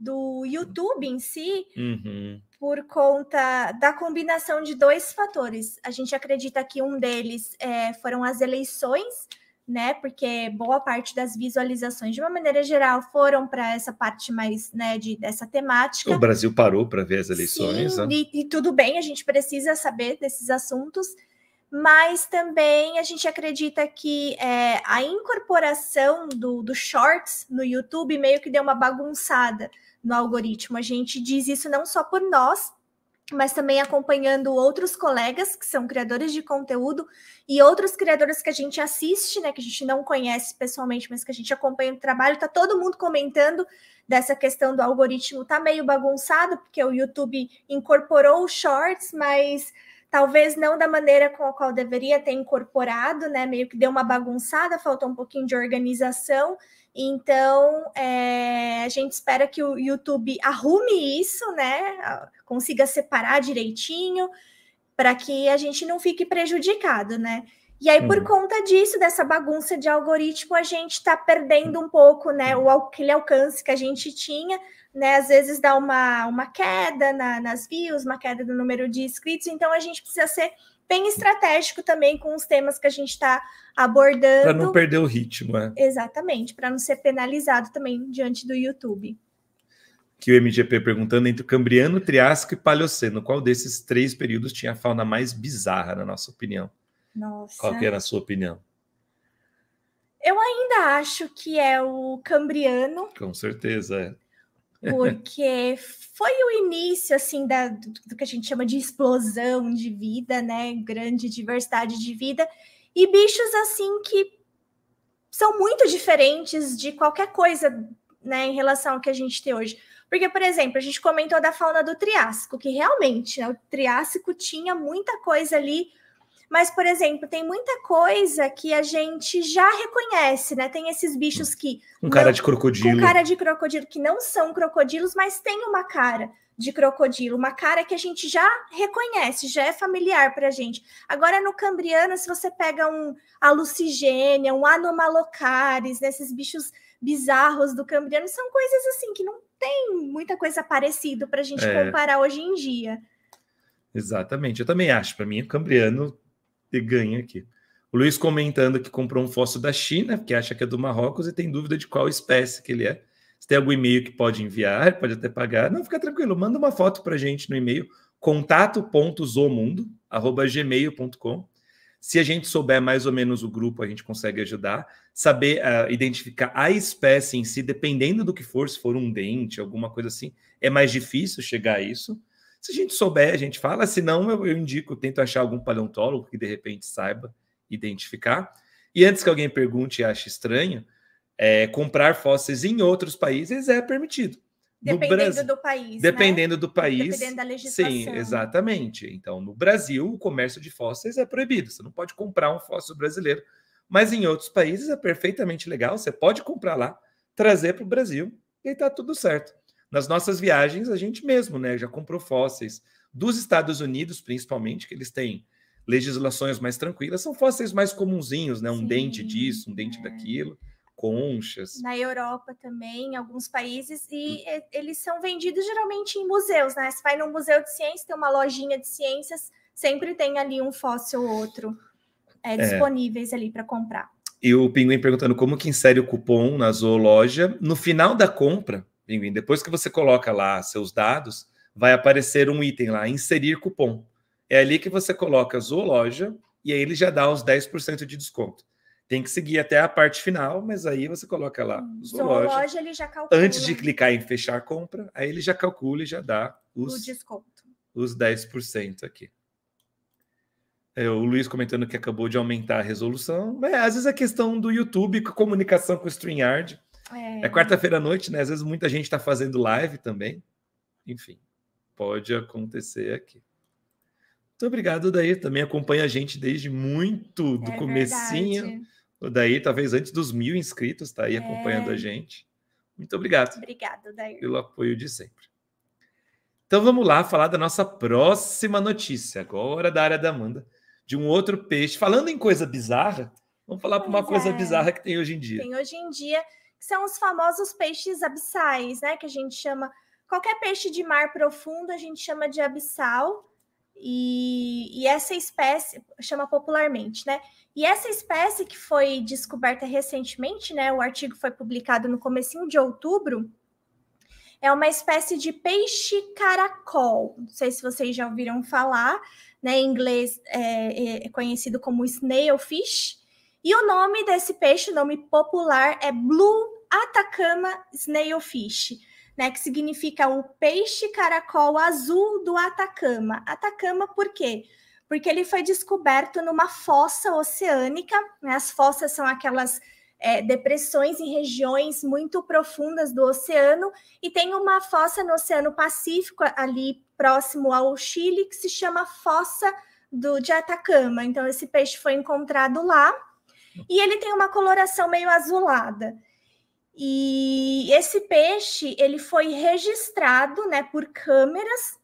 do YouTube em si uhum. por conta da combinação de dois fatores. A gente acredita que um deles é, foram as eleições né? Porque boa parte das visualizações, de uma maneira geral, foram para essa parte mais, né, de, dessa temática. O Brasil parou para ver as eleições. Sim, né? e, e tudo bem, a gente precisa saber desses assuntos, mas também a gente acredita que é, a incorporação do, do shorts no YouTube meio que deu uma bagunçada no algoritmo. A gente diz isso não só por nós, mas também acompanhando outros colegas que são criadores de conteúdo e outros criadores que a gente assiste, né, que a gente não conhece pessoalmente, mas que a gente acompanha o trabalho, tá todo mundo comentando dessa questão do algoritmo tá meio bagunçado, porque o YouTube incorporou os shorts, mas talvez não da maneira com a qual deveria ter incorporado, né? Meio que deu uma bagunçada, faltou um pouquinho de organização. Então, é, a gente espera que o YouTube arrume isso, né? Consiga separar direitinho, para que a gente não fique prejudicado, né? E aí, por uhum. conta disso, dessa bagunça de algoritmo, a gente está perdendo um pouco, né? O aquele alcance que a gente tinha, né? Às vezes dá uma, uma queda na, nas views, uma queda no número de inscritos, então a gente precisa ser bem estratégico também com os temas que a gente está abordando. Para não perder o ritmo, é. Exatamente, para não ser penalizado também diante do YouTube. Que o MGP perguntando entre o Cambriano, Triássico e Paleoceno, qual desses três períodos tinha a fauna mais bizarra, na nossa opinião? Nossa. Qual que era a sua opinião? Eu ainda acho que é o Cambriano. Com certeza, é porque foi o início assim da, do, do, que a gente chama de explosão de vida, né? Grande diversidade de vida e bichos assim que são muito diferentes de qualquer coisa, né, em relação ao que a gente tem hoje. Porque, por exemplo, a gente comentou da fauna do Triássico, que realmente né, o Triássico tinha muita coisa ali mas, por exemplo, tem muita coisa que a gente já reconhece, né? Tem esses bichos que. Um não, cara de crocodilo. Um cara de crocodilo, que não são crocodilos, mas tem uma cara de crocodilo, uma cara que a gente já reconhece, já é familiar para a gente. Agora, no cambriano, se você pega um alucigênia, um anomalocaris, né? esses bichos bizarros do cambriano, são coisas assim que não tem muita coisa parecida para a gente é. comparar hoje em dia. Exatamente, eu também acho. Para mim, o cambriano e ganha aqui. O Luiz comentando que comprou um fóssil da China, que acha que é do Marrocos e tem dúvida de qual espécie que ele é. Se tem algum e-mail que pode enviar, pode até pagar. Não, fica tranquilo, manda uma foto para gente no e-mail contato.zomundo@gmail.com. Se a gente souber mais ou menos o grupo, a gente consegue ajudar. Saber uh, identificar a espécie em si, dependendo do que for, se for um dente, alguma coisa assim, é mais difícil chegar a isso. Se a gente souber, a gente fala, se não, eu, eu indico, tento achar algum paleontólogo que de repente saiba identificar. E antes que alguém pergunte e ache estranho, é, comprar fósseis em outros países é permitido. Dependendo Brasil, do país. Né? Dependendo né? do país. Dependendo da legislação. Sim, exatamente. Então, no Brasil, o comércio de fósseis é proibido. Você não pode comprar um fóssil brasileiro. Mas em outros países é perfeitamente legal. Você pode comprar lá, trazer para o Brasil e está tudo certo. Nas nossas viagens, a gente mesmo né, já comprou fósseis dos Estados Unidos, principalmente, que eles têm legislações mais tranquilas, são fósseis mais comunzinhos, né? Um Sim, dente disso, um dente é. daquilo, conchas. Na Europa também, em alguns países, e hum. eles são vendidos geralmente em museus, né? Você vai num museu de ciências tem uma lojinha de ciências, sempre tem ali um fóssil ou outro é, é. disponíveis é. ali para comprar. E o Pinguim perguntando como que insere o cupom na zoologia. No final da compra, Pinguim. Depois que você coloca lá seus dados, vai aparecer um item lá, inserir cupom. É ali que você coloca a Zoologia e aí ele já dá os 10% de desconto. Tem que seguir até a parte final, mas aí você coloca lá hum, Zoologia. Zoologia ele já calcula. Antes de né? clicar em fechar a compra, aí ele já calcula e já dá os, o desconto. os 10% aqui. É, o Luiz comentando que acabou de aumentar a resolução. Mas é, às vezes a é questão do YouTube, com comunicação com o StreamYard, é, é quarta-feira à noite, né? Às vezes muita gente está fazendo live também. Enfim, pode acontecer aqui. Muito obrigado, Daí. Também acompanha a gente desde muito do é comecinho. Verdade. O Daí, talvez antes dos mil inscritos, está aí é. acompanhando a gente. Muito obrigado. Obrigado, Daí. Pelo apoio de sempre. Então vamos lá falar da nossa próxima notícia, agora da área da Amanda, de um outro peixe. Falando em coisa bizarra, vamos falar para uma é. coisa bizarra que tem hoje em dia. Tem hoje em dia que são os famosos peixes abissais, né? Que a gente chama. Qualquer peixe de mar profundo a gente chama de abissal. E, e, essa espécie chama popularmente, né? E essa espécie que foi descoberta recentemente, né? O artigo foi publicado no comecinho de outubro. É uma espécie de peixe caracol. Não sei se vocês já ouviram falar, né? Em inglês é, é, é conhecido como snail fish e o nome desse peixe, nome popular, é Blue Atacama Snailfish, né, que significa o peixe caracol azul do Atacama. Atacama por quê? Porque ele foi descoberto numa fossa oceânica, né, as fossas são aquelas é, depressões em regiões muito profundas do oceano, e tem uma fossa no Oceano Pacífico, ali próximo ao Chile, que se chama Fossa do, de Atacama. Então, esse peixe foi encontrado lá. E ele tem uma coloração meio azulada. E esse peixe, ele foi registrado, né, por câmeras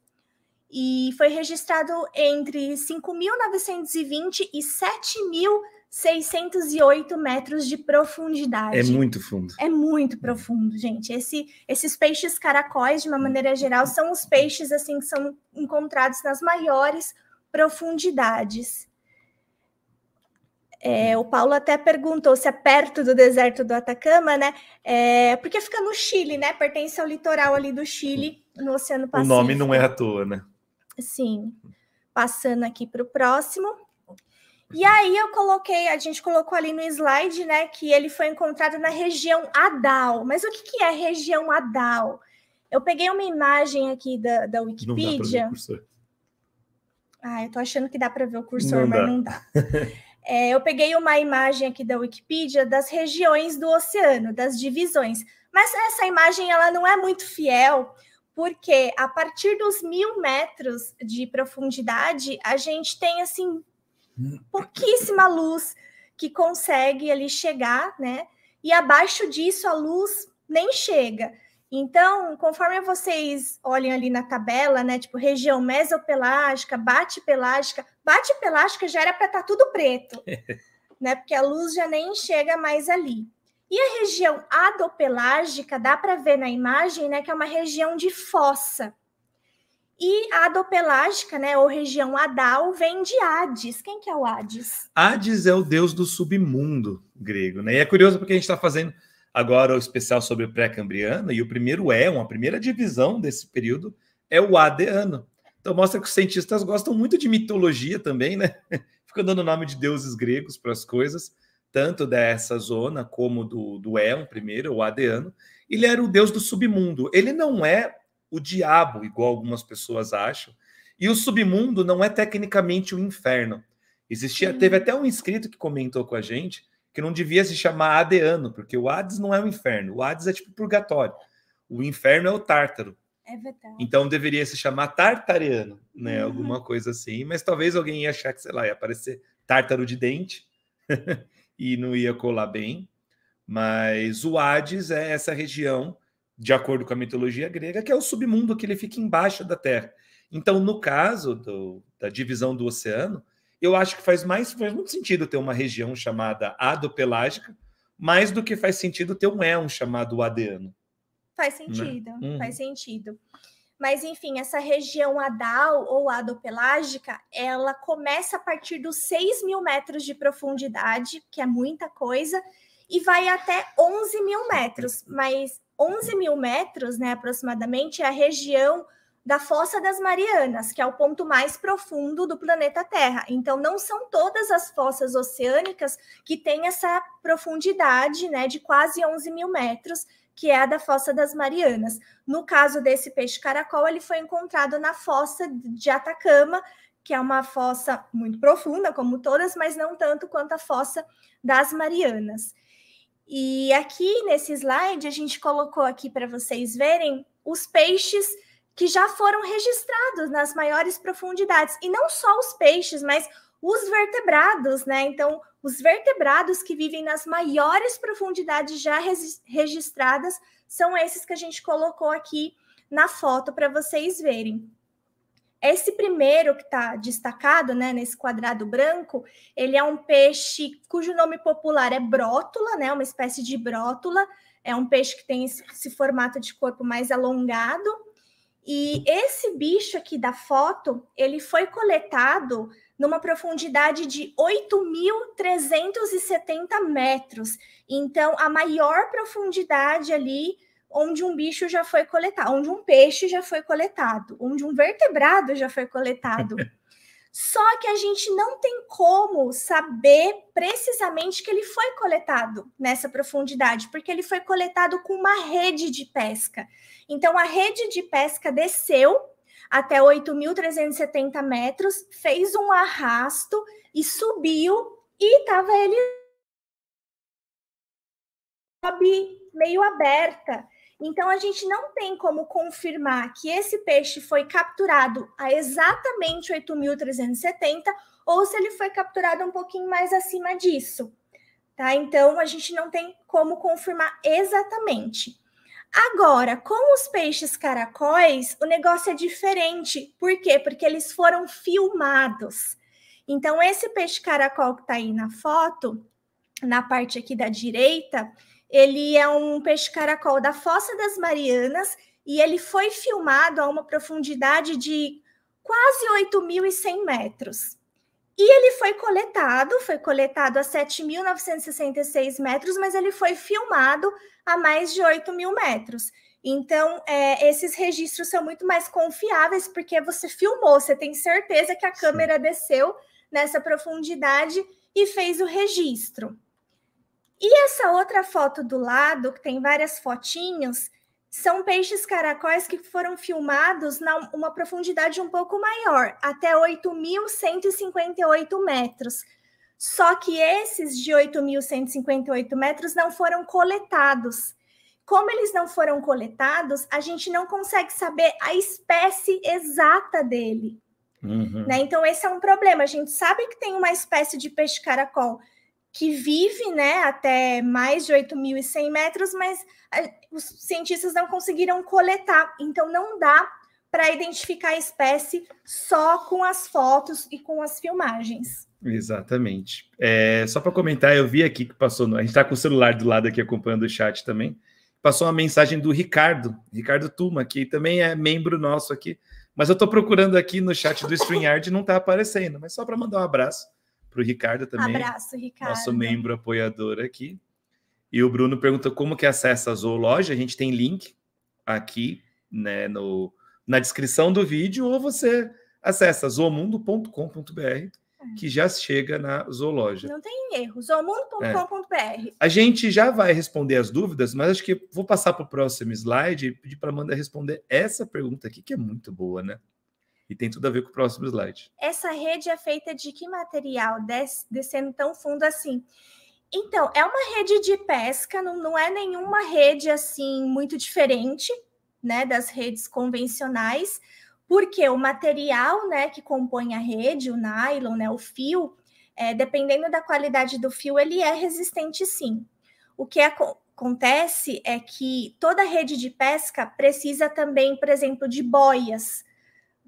e foi registrado entre 5.920 e 7.608 metros de profundidade. É muito fundo. É muito profundo, gente. Esse, esses peixes caracóis, de uma maneira geral, são os peixes assim que são encontrados nas maiores profundidades. É, uhum. o Paulo até perguntou se é perto do deserto do Atacama, né? É, porque fica no Chile, né? Pertence ao litoral ali do Chile, no Oceano Pacífico. O nome não é à toa, né? Sim. Uhum. Passando aqui para o próximo. E uhum. aí eu coloquei, a gente colocou ali no slide, né, que ele foi encontrado na região Adal. Mas o que, que é região Adal? Eu peguei uma imagem aqui da, da Wikipedia. Não dá ver o cursor. Ah, eu tô achando que dá para ver o cursor, não mas dá. não dá. É, eu peguei uma imagem aqui da Wikipedia das regiões do oceano, das divisões. Mas essa imagem ela não é muito fiel, porque a partir dos mil metros de profundidade a gente tem assim pouquíssima luz que consegue ali chegar, né? E abaixo disso a luz nem chega. Então, conforme vocês olhem ali na tabela, né, tipo região mesopelágica, bate-pelágica, bate-pelágica já era para estar tá tudo preto, né, porque a luz já nem chega mais ali. E a região adopelágica, dá para ver na imagem, né, que é uma região de fossa. E a adopelágica, né, ou região Adal, vem de Hades. Quem que é o Hades? Hades é o deus do submundo grego, né? E é curioso porque a gente está fazendo agora o especial sobre o pré-cambriano, e o primeiro é uma primeira divisão desse período é o Adeano. Então mostra que os cientistas gostam muito de mitologia também, né? Ficam dando nome de deuses gregos para as coisas, tanto dessa zona como do, do Éon primeiro, o Adeano. Ele era o deus do submundo. Ele não é o diabo, igual algumas pessoas acham. E o submundo não é tecnicamente o inferno. Existia, teve uhum. até um inscrito que comentou com a gente que não devia se chamar Adeano, porque o Hades não é o inferno, o Hades é tipo purgatório. O inferno é o tártaro. É verdade. Então deveria se chamar tartariano, né? Uhum. Alguma coisa assim. Mas talvez alguém ia achar que, sei lá, ia aparecer tártaro de dente e não ia colar bem. Mas o Hades é essa região, de acordo com a mitologia grega, que é o submundo que ele fica embaixo da Terra. Então, no caso do, da divisão do oceano, eu acho que faz mais faz muito sentido ter uma região chamada adopelágica, mais do que faz sentido ter um éon chamado adeano. Faz né? sentido, né? uhum. faz sentido. Mas enfim, essa região adal ou adopelágica, ela começa a partir dos 6 mil metros de profundidade, que é muita coisa, e vai até 11 mil metros, mas 11 mil metros, né, aproximadamente, é a região da Fossa das Marianas, que é o ponto mais profundo do planeta Terra. Então, não são todas as fossas oceânicas que têm essa profundidade né, de quase 11 mil metros, que é a da Fossa das Marianas. No caso desse peixe caracol, ele foi encontrado na Fossa de Atacama, que é uma fossa muito profunda, como todas, mas não tanto quanto a Fossa das Marianas. E aqui nesse slide, a gente colocou aqui para vocês verem os peixes que já foram registrados nas maiores profundidades. E não só os peixes, mas os vertebrados, né? Então, os vertebrados que vivem nas maiores profundidades já registradas são esses que a gente colocou aqui na foto para vocês verem. Esse primeiro que está destacado, né, nesse quadrado branco, ele é um peixe cujo nome popular é brótula, né, uma espécie de brótula. É um peixe que tem esse, esse formato de corpo mais alongado e esse bicho aqui da foto, ele foi coletado numa profundidade de 8.370 metros. Então, a maior profundidade ali onde um bicho já foi coletado, onde um peixe já foi coletado, onde um vertebrado já foi coletado. Só que a gente não tem como saber precisamente que ele foi coletado nessa profundidade, porque ele foi coletado com uma rede de pesca. Então, a rede de pesca desceu até 8.370 metros, fez um arrasto e subiu, e estava ele meio aberta. Então, a gente não tem como confirmar que esse peixe foi capturado a exatamente 8.370 ou se ele foi capturado um pouquinho mais acima disso. Tá? Então, a gente não tem como confirmar exatamente. Agora, com os peixes caracóis, o negócio é diferente. Por quê? Porque eles foram filmados. Então, esse peixe caracol que está aí na foto, na parte aqui da direita, ele é um peixe-caracol da Fossa das Marianas e ele foi filmado a uma profundidade de quase 8.100 metros. E ele foi coletado, foi coletado a 7.966 metros, mas ele foi filmado a mais de 8 mil metros. Então, é, esses registros são muito mais confiáveis, porque você filmou, você tem certeza que a câmera desceu nessa profundidade e fez o registro. E essa outra foto do lado, que tem várias fotinhas, são peixes caracóis que foram filmados numa uma profundidade um pouco maior, até 8.158 metros. Só que esses de 8.158 metros não foram coletados. Como eles não foram coletados, a gente não consegue saber a espécie exata dele. Uhum. Né? Então, esse é um problema. A gente sabe que tem uma espécie de peixe caracol, que vive né, até mais de 8.100 metros, mas eh, os cientistas não conseguiram coletar, então não dá para identificar a espécie só com as fotos e com as filmagens. Exatamente. É, só para comentar, eu vi aqui que passou. No, a gente está com o celular do lado aqui acompanhando o chat também. Passou uma mensagem do Ricardo, Ricardo Tuma, que também é membro nosso aqui. Mas eu estou procurando aqui no chat do StreamYard e não está aparecendo. Mas só para mandar um abraço para o Ricardo também. Abraço, Ricardo. Nosso membro apoiador aqui. E o Bruno pergunta como que acessa a Zoologia. A gente tem link aqui né, no, na descrição do vídeo, ou você acessa zoomundo.com.br é. que já chega na Zoologia. Não tem erro, zoomundo.com.br. É. A gente já vai responder as dúvidas, mas acho que vou passar para o próximo slide e pedir para a Amanda responder essa pergunta aqui, que é muito boa, né? e tem tudo a ver com o próximo slide. Essa rede é feita de que material Des, descendo tão fundo assim? Então, é uma rede de pesca, não, não é nenhuma rede assim muito diferente né, das redes convencionais, porque o material né, que compõe a rede, o nylon, né, o fio, é, dependendo da qualidade do fio, ele é resistente sim. O que acontece é que toda rede de pesca precisa também, por exemplo, de boias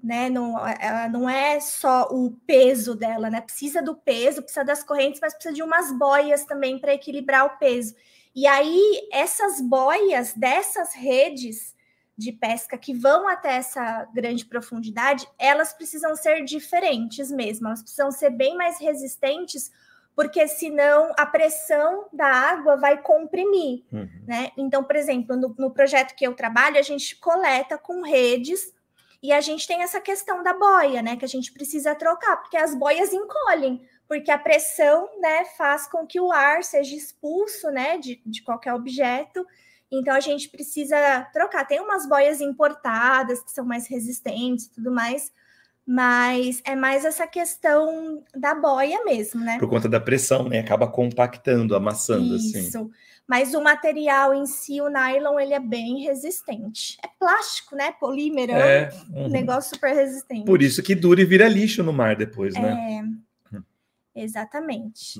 né? Não, é, ela não é só o peso dela, né? Precisa do peso, precisa das correntes, mas precisa de umas boias também para equilibrar o peso. E aí, essas boias dessas redes de pesca que vão até essa grande profundidade, elas precisam ser diferentes mesmo, elas precisam ser bem mais resistentes, porque senão a pressão da água vai comprimir, uhum. né? Então, por exemplo, no, no projeto que eu trabalho, a gente coleta com redes e a gente tem essa questão da boia, né? Que a gente precisa trocar, porque as boias encolhem, porque a pressão, né, faz com que o ar seja expulso, né, de, de qualquer objeto. Então a gente precisa trocar. Tem umas boias importadas que são mais resistentes e tudo mais, mas é mais essa questão da boia mesmo, né? Por conta da pressão, né? Acaba compactando, amassando Isso. assim. Isso mas o material em si, o nylon, ele é bem resistente. É plástico, né? Polímero, é um é, uhum. negócio super resistente. Por isso que dura e vira lixo no mar depois, né? É, exatamente.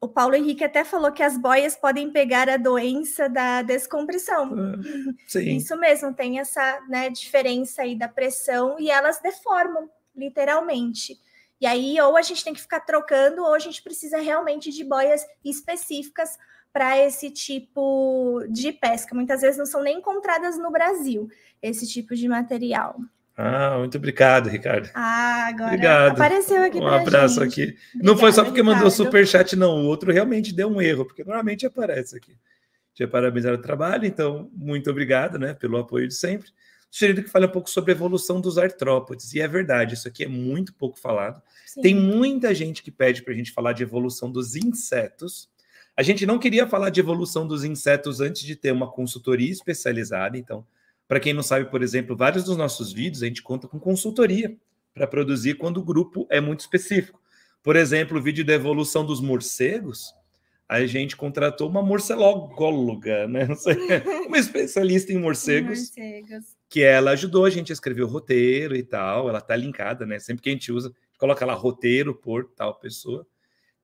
O Paulo Henrique até falou que as boias podem pegar a doença da descompressão. É, sim. Isso mesmo, tem essa né, diferença aí da pressão e elas deformam, literalmente. E aí, ou a gente tem que ficar trocando, ou a gente precisa realmente de boias específicas para esse tipo de pesca. Muitas vezes não são nem encontradas no Brasil esse tipo de material. Ah, muito obrigado, Ricardo. Ah, agora obrigado. apareceu aqui Um abraço gente. aqui. não foi só porque Ricardo. mandou super chat não. O outro realmente deu um erro, porque normalmente aparece aqui. Te parabenizar o trabalho, então, muito obrigado né, pelo apoio de sempre. Sugerido que fale um pouco sobre a evolução dos artrópodes. E é verdade, isso aqui é muito pouco falado. Sim. Tem muita gente que pede para a gente falar de evolução dos insetos, a gente não queria falar de evolução dos insetos antes de ter uma consultoria especializada. Então, para quem não sabe, por exemplo, vários dos nossos vídeos a gente conta com consultoria para produzir quando o grupo é muito específico. Por exemplo, o vídeo da evolução dos morcegos, a gente contratou uma morcelogóloga, né? uma especialista em morcegos, morcegos, que ela ajudou a gente a escrever o roteiro e tal. Ela tá linkada, né? Sempre que a gente usa, coloca lá roteiro por tal pessoa.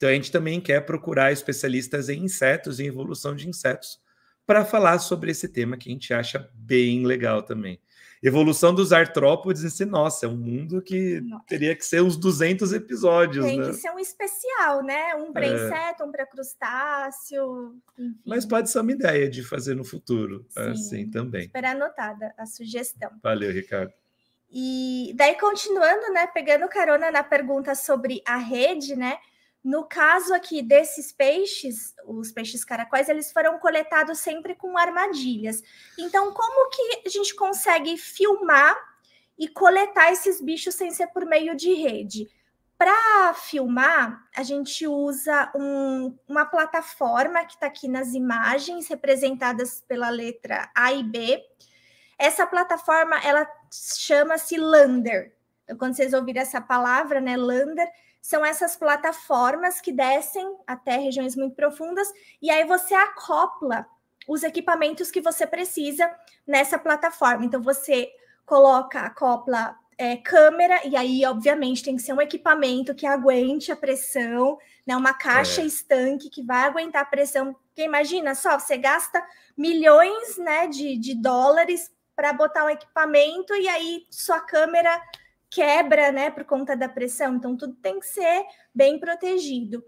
Então a gente também quer procurar especialistas em insetos e evolução de insetos para falar sobre esse tema que a gente acha bem legal também. Evolução dos artrópodes em si, nossa, é um mundo que nossa. teria que ser uns 200 episódios, Tem né? que ser um especial, né? Um para é. inseto, um para crustáceo, enfim. Mas pode ser uma ideia de fazer no futuro, Sim. assim também. Super anotada a sugestão. Valeu, Ricardo. E daí, continuando, né, pegando carona na pergunta sobre a rede, né, no caso aqui desses peixes, os peixes caracóis, eles foram coletados sempre com armadilhas. Então, como que a gente consegue filmar e coletar esses bichos sem ser por meio de rede? Para filmar, a gente usa um, uma plataforma que está aqui nas imagens, representadas pela letra A e B. Essa plataforma, ela chama-se Lander. Então, quando vocês ouvirem essa palavra, né, Lander, são essas plataformas que descem até regiões muito profundas e aí você acopla os equipamentos que você precisa nessa plataforma. Então você coloca, acopla é, câmera e aí obviamente tem que ser um equipamento que aguente a pressão, né? Uma caixa é. estanque que vai aguentar a pressão. Porque imagina só, você gasta milhões, né, de, de dólares para botar um equipamento e aí sua câmera quebra, né, por conta da pressão. Então, tudo tem que ser bem protegido.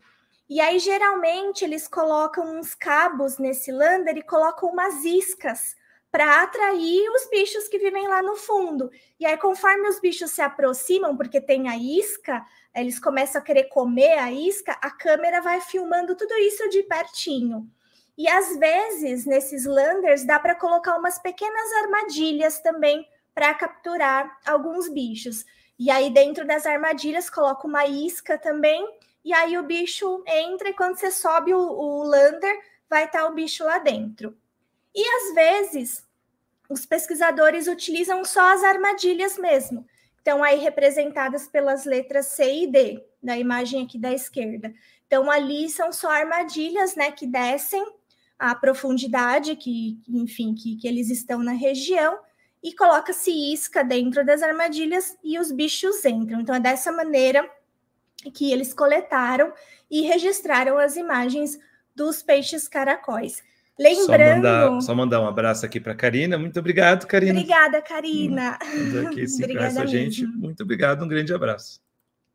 E aí, geralmente, eles colocam uns cabos nesse lander e colocam umas iscas para atrair os bichos que vivem lá no fundo. E aí, conforme os bichos se aproximam, porque tem a isca, eles começam a querer comer a isca, a câmera vai filmando tudo isso de pertinho. E às vezes, nesses landers, dá para colocar umas pequenas armadilhas também para capturar alguns bichos. E aí, dentro das armadilhas, coloca uma isca também. E aí, o bicho entra e quando você sobe o, o lander, vai estar tá o bicho lá dentro. E às vezes, os pesquisadores utilizam só as armadilhas mesmo. Estão aí representadas pelas letras C e D, da imagem aqui da esquerda. Então, ali são só armadilhas né, que descem a profundidade que, enfim, que, que eles estão na região e coloca-se isca dentro das armadilhas e os bichos entram. Então, é dessa maneira que eles coletaram e registraram as imagens dos peixes caracóis. Lembrando. Só mandar, só mandar um abraço aqui para Karina. Muito obrigado, Karina. Obrigada, Karina. Hum, aqui Obrigada a gente. Muito obrigado, um grande abraço.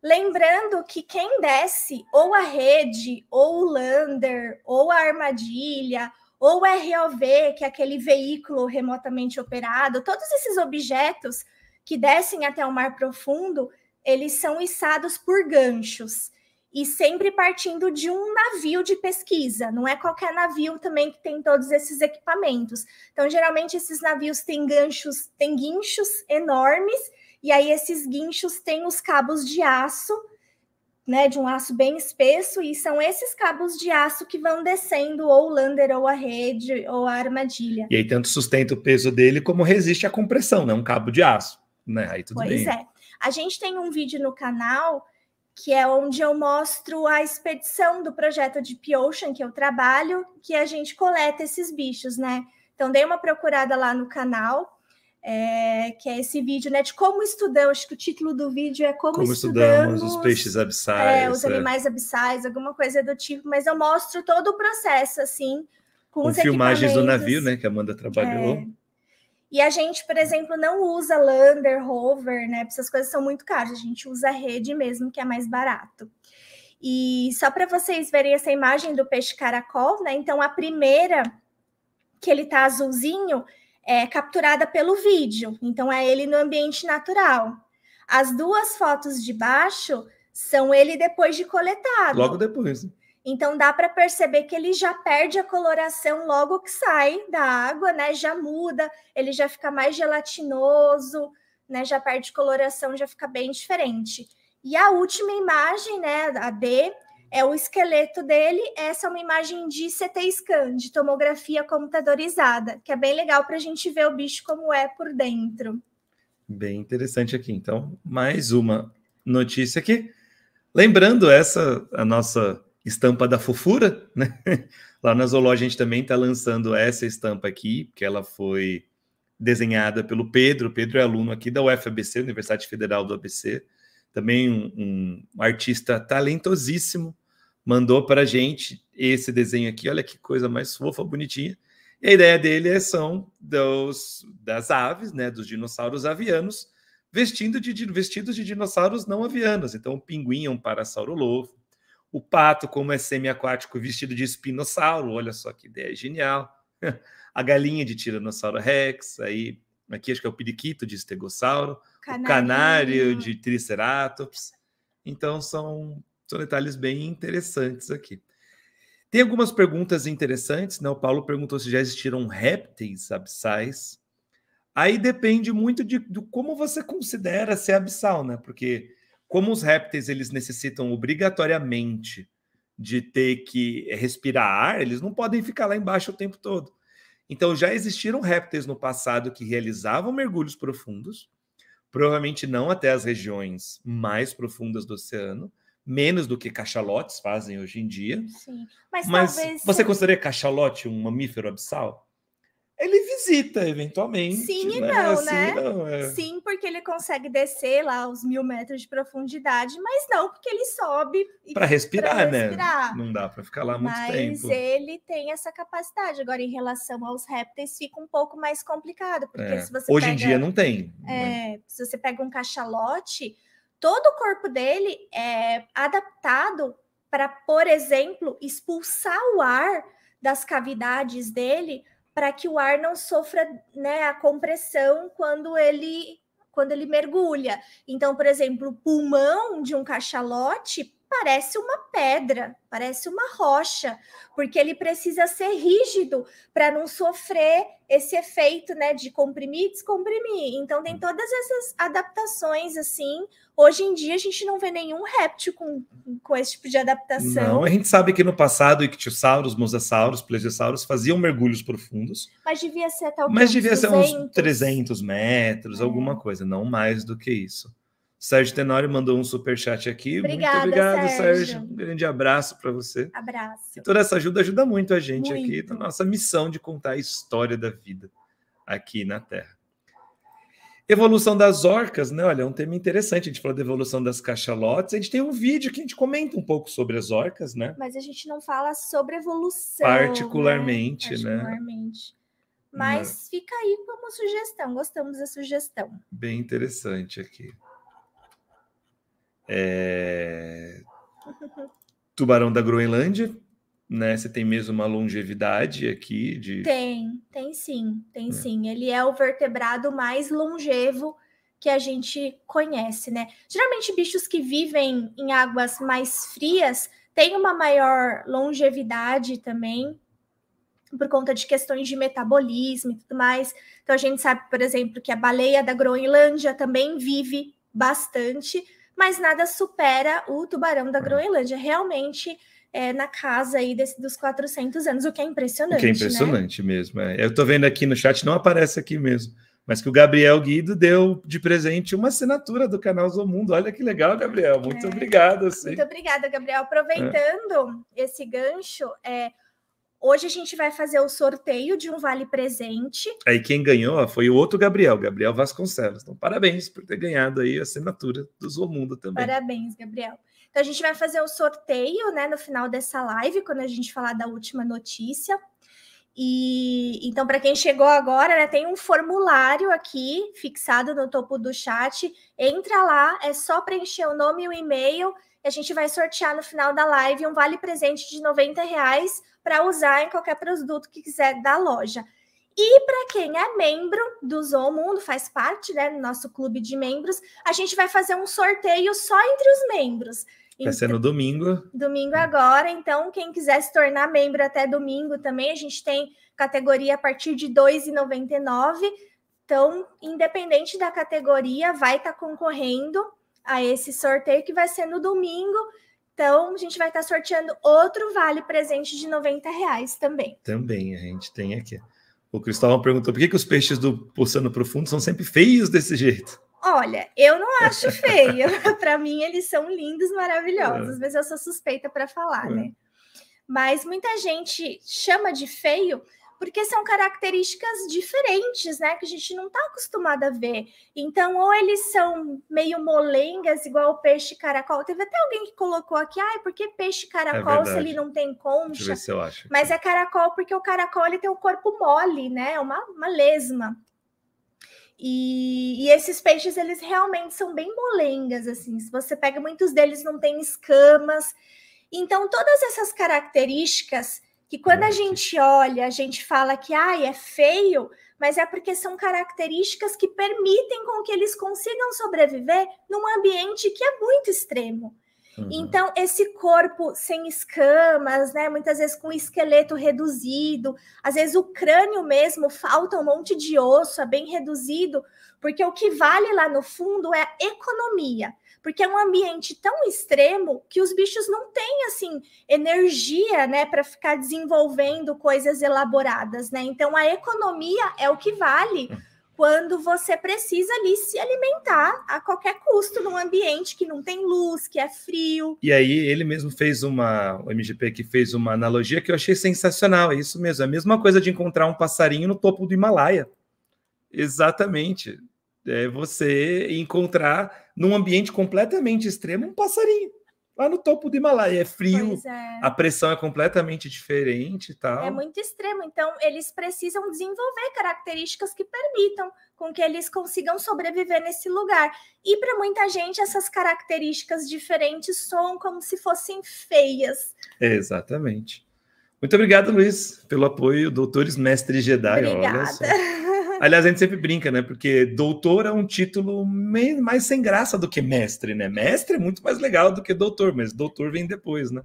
Lembrando que quem desce, ou a rede, ou o lander, ou a armadilha, ou ROV, que é aquele veículo remotamente operado, todos esses objetos que descem até o mar profundo, eles são içados por ganchos e sempre partindo de um navio de pesquisa, não é qualquer navio também que tem todos esses equipamentos. Então, geralmente esses navios têm ganchos, têm guinchos enormes, e aí esses guinchos têm os cabos de aço né, de um aço bem espesso, e são esses cabos de aço que vão descendo ou o lander, ou a rede, ou a armadilha. E aí tanto sustenta o peso dele como resiste à compressão, né? Um cabo de aço, né? Aí tudo pois bem. Pois é. A gente tem um vídeo no canal que é onde eu mostro a expedição do projeto de Piocean, ocean que eu trabalho, que a gente coleta esses bichos, né? Então dei uma procurada lá no canal, é, que é esse vídeo, né? De como estudar, acho que o título do vídeo é Como, como estudamos, estudamos os peixes abissais. É, os é. animais abissais, alguma coisa do tipo, mas eu mostro todo o processo, assim, com, com filmagens do navio, né? Que a Amanda trabalhou. É. E a gente, por exemplo, não usa lander, rover, né? Essas coisas são muito caras. A gente usa rede mesmo, que é mais barato. E só para vocês verem essa imagem do peixe caracol, né? Então, a primeira, que ele tá azulzinho, é, capturada pelo vídeo, então é ele no ambiente natural. As duas fotos de baixo são ele depois de coletado. Logo depois. Então dá para perceber que ele já perde a coloração logo que sai da água, né? Já muda, ele já fica mais gelatinoso, né? Já perde coloração, já fica bem diferente. E a última imagem, né, a D, é o esqueleto dele. Essa é uma imagem de CT scan, de tomografia computadorizada, que é bem legal para a gente ver o bicho como é por dentro. Bem interessante aqui, então. Mais uma notícia aqui. Lembrando, essa a nossa estampa da fofura, né? Lá na Zoológica a gente também está lançando essa estampa aqui, porque ela foi desenhada pelo Pedro. Pedro é aluno aqui da UFABC, Universidade Federal do ABC também um, um artista talentosíssimo, mandou para a gente esse desenho aqui. Olha que coisa mais fofa, bonitinha. E a ideia dele é são dos, das aves, né, dos dinossauros avianos, vestindo de, vestidos de dinossauros não avianos. Então, o pinguim é um parasaurolovo, o pato, como é semiaquático, vestido de espinossauro. Olha só que ideia genial. A galinha de tiranossauro rex, aí Aqui acho que é o periquito de estegossauro, canário. o canário de triceratops. Então são, são detalhes bem interessantes aqui. Tem algumas perguntas interessantes, né? O Paulo perguntou se já existiram répteis abissais. Aí depende muito de, de como você considera ser abissal, né? Porque como os répteis eles necessitam obrigatoriamente de ter que respirar ar, eles não podem ficar lá embaixo o tempo todo. Então já existiram répteis no passado que realizavam mergulhos profundos, provavelmente não até as regiões mais profundas do oceano, menos do que cachalotes fazem hoje em dia. Sim, mas, mas você sim. considera cachalote um mamífero abissal? ele visita eventualmente. Sim e né? não, assim, né? Não, é. Sim, porque ele consegue descer lá os mil metros de profundidade, mas não porque ele sobe para respirar, né? respirar, né? Não dá para ficar lá muito mas tempo. Mas ele tem essa capacidade. Agora, em relação aos répteis, fica um pouco mais complicado, porque é. se você hoje pega, em dia não tem. Né? É, se você pega um cachalote, todo o corpo dele é adaptado para, por exemplo, expulsar o ar das cavidades dele para que o ar não sofra né, a compressão quando ele quando ele mergulha. Então, por exemplo, o pulmão de um cachalote parece uma pedra, parece uma rocha, porque ele precisa ser rígido para não sofrer esse efeito, né, de comprimir e descomprimir. Então tem todas essas adaptações assim. Hoje em dia a gente não vê nenhum réptil com, com esse tipo de adaptação. Não, a gente sabe que no passado ictiosauros, mosasauros, plesiosauros faziam mergulhos profundos. Mas devia ser até Mas devia 200. ser uns 300 metros, é. alguma coisa, não mais do que isso. Sérgio Tenório mandou um super chat aqui. Obrigada, muito obrigado, Sérgio. Sérgio. Um grande abraço para você. Abraço. E toda essa ajuda ajuda muito a gente muito. aqui, na nossa missão de contar a história da vida aqui na Terra. Evolução das orcas, né? Olha, é um tema interessante. A gente falou da evolução das cachalotes. A gente tem um vídeo que a gente comenta um pouco sobre as orcas, né? Mas a gente não fala sobre evolução. Né? Particularmente, né? Particularmente. Né? Mas, Mas fica aí como sugestão. Gostamos da sugestão. Bem interessante aqui. É... Tubarão da Groenlândia, né? Você tem mesmo uma longevidade aqui de. Tem, tem sim, tem é. sim. Ele é o vertebrado mais longevo que a gente conhece, né? Geralmente bichos que vivem em águas mais frias têm uma maior longevidade também, por conta de questões de metabolismo e tudo mais. Então a gente sabe, por exemplo, que a baleia da Groenlândia também vive bastante mas nada supera o tubarão da uhum. Groenlândia. Realmente é, na casa aí desse, dos 400 anos, o que é impressionante. O que é né? impressionante né? mesmo. É. Eu estou vendo aqui no chat, não aparece aqui mesmo, mas que o Gabriel Guido deu de presente uma assinatura do canal Zomundo. Olha que legal, Gabriel. Muito é. obrigado. Muito obrigada, Gabriel. Aproveitando é. esse gancho, é, Hoje a gente vai fazer o sorteio de um vale presente. Aí quem ganhou foi o outro Gabriel, Gabriel Vasconcelos. Então, parabéns por ter ganhado aí a assinatura do Zomundo também. Parabéns, Gabriel. Então, a gente vai fazer o sorteio, né, no final dessa live, quando a gente falar da última notícia. E então, para quem chegou agora, né, tem um formulário aqui fixado no topo do chat. Entra lá, é só preencher o nome e o e-mail a gente vai sortear no final da live um vale presente de 90 reais para usar em qualquer produto que quiser da loja. E para quem é membro do Zoom Mundo, faz parte né, do nosso clube de membros, a gente vai fazer um sorteio só entre os membros. Vai ser no então, domingo. Domingo agora, então quem quiser se tornar membro até domingo também, a gente tem categoria a partir de R$ 2,99. Então, independente da categoria, vai estar tá concorrendo a esse sorteio que vai ser no domingo. Então, a gente vai estar sorteando outro vale presente de 90 reais também. Também, a gente tem aqui. O Cristóvão perguntou por que, que os peixes do Pulsando Profundo são sempre feios desse jeito. Olha, eu não acho feio. para mim, eles são lindos, maravilhosos, é. mas eu sou suspeita para falar, é. né? Mas muita gente chama de feio porque são características diferentes, né, que a gente não está acostumado a ver. Então, ou eles são meio molengas, igual o peixe caracol. Teve até alguém que colocou aqui, ai, ah, por que peixe caracol é se ele não tem concha? Deixa eu ver se eu acho. Mas é caracol porque o caracol ele tem o um corpo mole, né, é uma, uma lesma. E, e, esses peixes, eles realmente são bem molengas, assim. Se você pega, muitos deles não tem escamas. Então, todas essas características que quando a é, gente olha, a gente fala que ah, é feio, mas é porque são características que permitem com que eles consigam sobreviver num ambiente que é muito extremo. Uhum. Então, esse corpo sem escamas, né? Muitas vezes com esqueleto reduzido, às vezes o crânio mesmo falta um monte de osso, é bem reduzido, porque o que vale lá no fundo é a economia porque é um ambiente tão extremo que os bichos não têm assim energia, né, para ficar desenvolvendo coisas elaboradas, né? Então a economia é o que vale quando você precisa ali se alimentar a qualquer custo num ambiente que não tem luz, que é frio. E aí ele mesmo fez uma, o MGP que fez uma analogia que eu achei sensacional, é isso mesmo, é a mesma coisa de encontrar um passarinho no topo do Himalaia. Exatamente é você encontrar num ambiente completamente extremo um passarinho lá no topo do Himalaia. É frio, é. a pressão é completamente diferente e tal. É muito extremo. Então, eles precisam desenvolver características que permitam com que eles consigam sobreviver nesse lugar. E para muita gente, essas características diferentes soam como se fossem feias. Exatamente. Muito obrigado, Luiz, pelo apoio, doutores mestre Jedi. Obrigada. Aliás, a gente sempre brinca, né? Porque doutor é um título mais sem graça do que mestre, né? Mestre é muito mais legal do que doutor, mas doutor vem depois, né?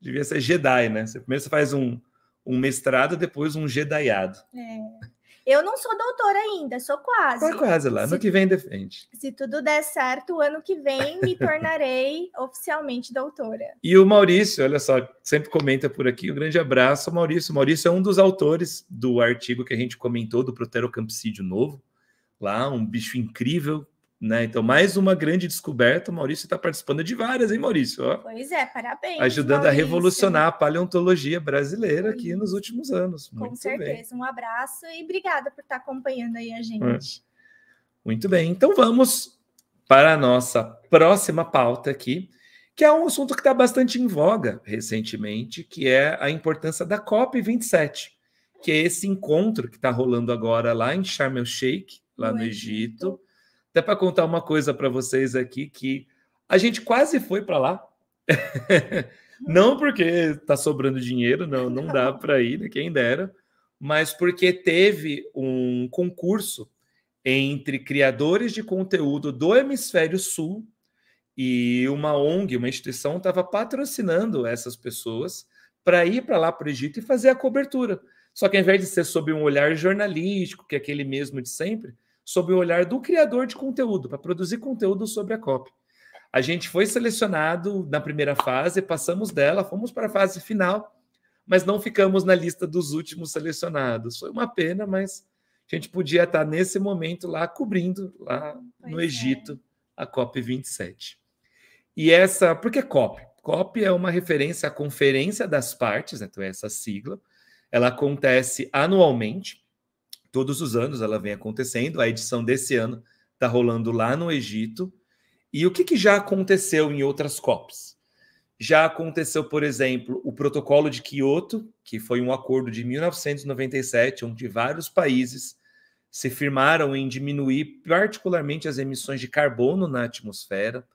Devia ser Jedi, né? Você, primeiro você faz um, um mestrado, depois um Jediado. É. Eu não sou doutora ainda, sou quase. Tá quase lá, se, que vem defende. Se tudo der certo, o ano que vem me tornarei oficialmente doutora. E o Maurício, olha só, sempre comenta por aqui, um grande abraço Maurício. Maurício é um dos autores do artigo que a gente comentou do Proterocampsídeo novo, lá, um bicho incrível né? Então, mais uma grande descoberta. O Maurício está participando de várias, hein, Maurício? Ó, pois é, parabéns. Ajudando Maurício. a revolucionar a paleontologia brasileira Sim. aqui nos últimos anos. Com Muito certeza. Bem. Um abraço e obrigada por estar tá acompanhando aí a gente. É. Muito bem. Então, vamos para a nossa próxima pauta aqui, que é um assunto que está bastante em voga recentemente, que é a importância da COP27, que é esse encontro que está rolando agora lá em Sharm el-Sheikh, lá no, no Egito. Egito até para contar uma coisa para vocês aqui que a gente quase foi para lá. não porque está sobrando dinheiro, não, não dá para ir, né, quem dera, mas porque teve um concurso entre criadores de conteúdo do hemisfério sul e uma ONG, uma instituição, estava patrocinando essas pessoas para ir para lá para o Egito e fazer a cobertura. Só que ao invés de ser sob um olhar jornalístico, que é aquele mesmo de sempre, sob o olhar do criador de conteúdo, para produzir conteúdo sobre a COP. A gente foi selecionado na primeira fase, passamos dela, fomos para a fase final, mas não ficamos na lista dos últimos selecionados. Foi uma pena, mas a gente podia estar tá nesse momento lá cobrindo, lá pois no é. Egito, é. a COP27. E essa, por que COP? COP é uma referência à Conferência das Partes, né? então é essa sigla. Ela acontece anualmente todos os anos ela vem acontecendo. A edição desse ano está rolando lá no Egito. E o que, que já aconteceu em outras COPs? Já aconteceu, por exemplo, o Protocolo de Quioto, que foi um acordo de 1997, onde vários países se firmaram em diminuir particularmente as emissões de carbono na atmosfera.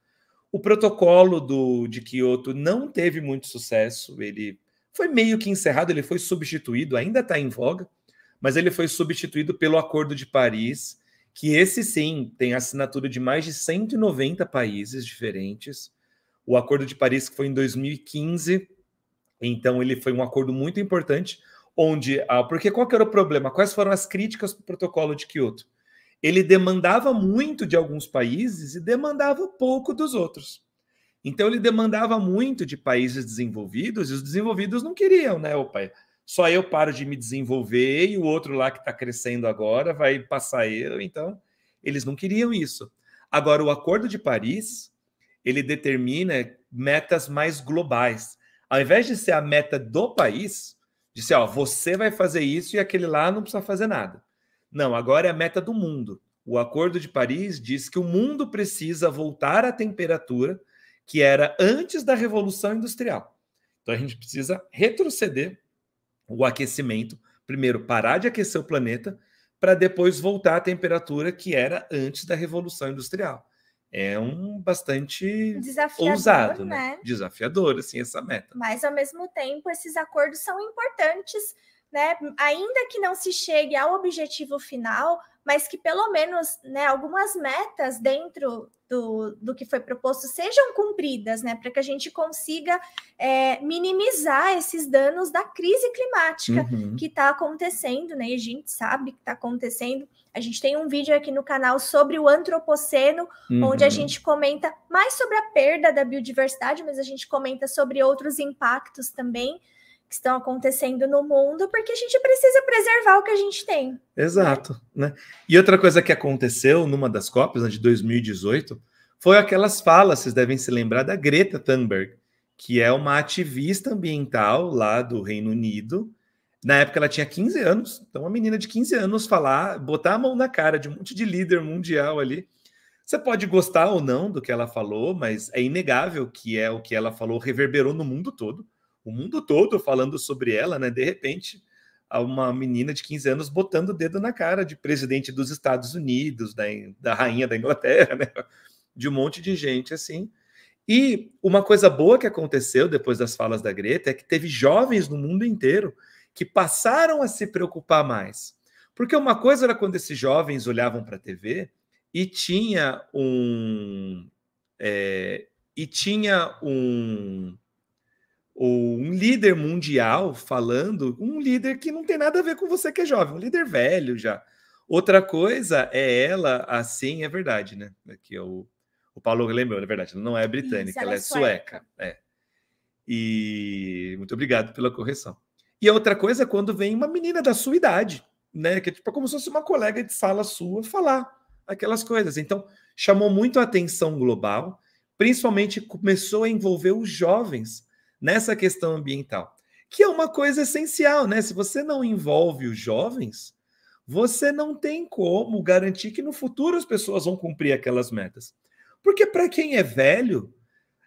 O protocolo do, de Quioto não teve muito sucesso, ele foi meio que encerrado, ele foi substituído, ainda está em voga, mas ele foi substituído pelo Acordo de Paris, que esse sim tem assinatura de mais de 190 países diferentes. O Acordo de Paris que foi em 2015, então ele foi um acordo muito importante, onde ah, porque qual era o problema? Quais foram as críticas para o protocolo de Kyoto? Ele demandava muito de alguns países e demandava pouco dos outros. Então ele demandava muito de países desenvolvidos e os desenvolvidos não queriam, né? Opa, só eu paro de me desenvolver e o outro lá que está crescendo agora vai passar eu. Então, eles não queriam isso. Agora, o Acordo de Paris, ele determina metas mais globais. Ao invés de ser a meta do país, de ser, ó, você vai fazer isso e aquele lá não precisa fazer nada. Não, agora é a meta do mundo. O Acordo de Paris diz que o mundo precisa voltar à temperatura que era antes da Revolução Industrial. Então, a gente precisa retroceder o aquecimento, primeiro parar de aquecer o planeta, para depois voltar à temperatura que era antes da Revolução Industrial. É um bastante Desafiador, ousado, né? né? Desafiador, assim, essa meta. Mas, ao mesmo tempo, esses acordos são importantes né, ainda que não se chegue ao objetivo final, mas que pelo menos né, algumas metas dentro do, do que foi proposto sejam cumpridas, né, para que a gente consiga é, minimizar esses danos da crise climática uhum. que está acontecendo, né, e a gente sabe que está acontecendo. A gente tem um vídeo aqui no canal sobre o antropoceno, uhum. onde a uhum. gente comenta mais sobre a perda da biodiversidade, mas a gente comenta sobre outros impactos também que estão acontecendo no mundo, porque a gente precisa preservar o que a gente tem. Né? Exato, né? E outra coisa que aconteceu numa das copas né, de 2018 foi aquelas falas, vocês devem se lembrar da Greta Thunberg, que é uma ativista ambiental lá do Reino Unido. Na época ela tinha 15 anos, então uma menina de 15 anos falar, botar a mão na cara de um monte de líder mundial ali. Você pode gostar ou não do que ela falou, mas é inegável que é o que ela falou reverberou no mundo todo o mundo todo falando sobre ela, né? De repente, uma menina de 15 anos botando o dedo na cara de presidente dos Estados Unidos, da, da rainha da Inglaterra, né? De um monte de gente assim. E uma coisa boa que aconteceu depois das falas da Greta é que teve jovens no mundo inteiro que passaram a se preocupar mais. Porque uma coisa era quando esses jovens olhavam para a TV e tinha um. É, e tinha um ou um líder mundial falando, um líder que não tem nada a ver com você que é jovem, um líder velho já. Outra coisa é ela, assim, é verdade, né? Aqui é o, o Paulo lembrou, na é verdade, ela não é britânica, Isso, ela, ela, é, é sueca. sueca. É. E muito obrigado pela correção. E a outra coisa é quando vem uma menina da sua idade, né? Que é tipo como se fosse uma colega de sala sua falar aquelas coisas. Então, chamou muito a atenção global, principalmente começou a envolver os jovens nessa questão ambiental, que é uma coisa essencial, né? Se você não envolve os jovens, você não tem como garantir que no futuro as pessoas vão cumprir aquelas metas. Porque para quem é velho,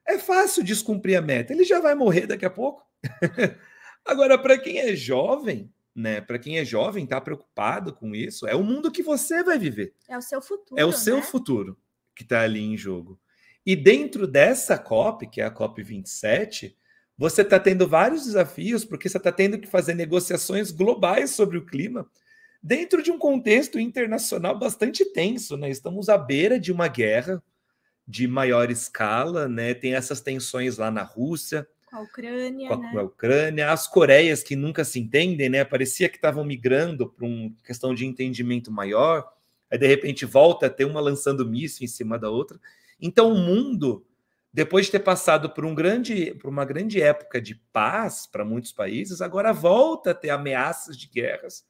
é fácil descumprir a meta, ele já vai morrer daqui a pouco. Agora, para quem é jovem, né? Para quem é jovem, está preocupado com isso, é o mundo que você vai viver. É o seu futuro. É o seu né? futuro que está ali em jogo. E dentro dessa COP, que é a COP 27, você está tendo vários desafios, porque você está tendo que fazer negociações globais sobre o clima, dentro de um contexto internacional bastante tenso, né? Estamos à beira de uma guerra de maior escala, né? Tem essas tensões lá na Rússia, com a Ucrânia, com a, né? a, Ucrânia, as Coreias que nunca se entendem, né? Parecia que estavam migrando para uma questão de entendimento maior, aí de repente volta a ter uma lançando míssil em cima da outra. Então o mundo depois de ter passado por, um grande, por uma grande época de paz para muitos países, agora volta a ter ameaças de guerras.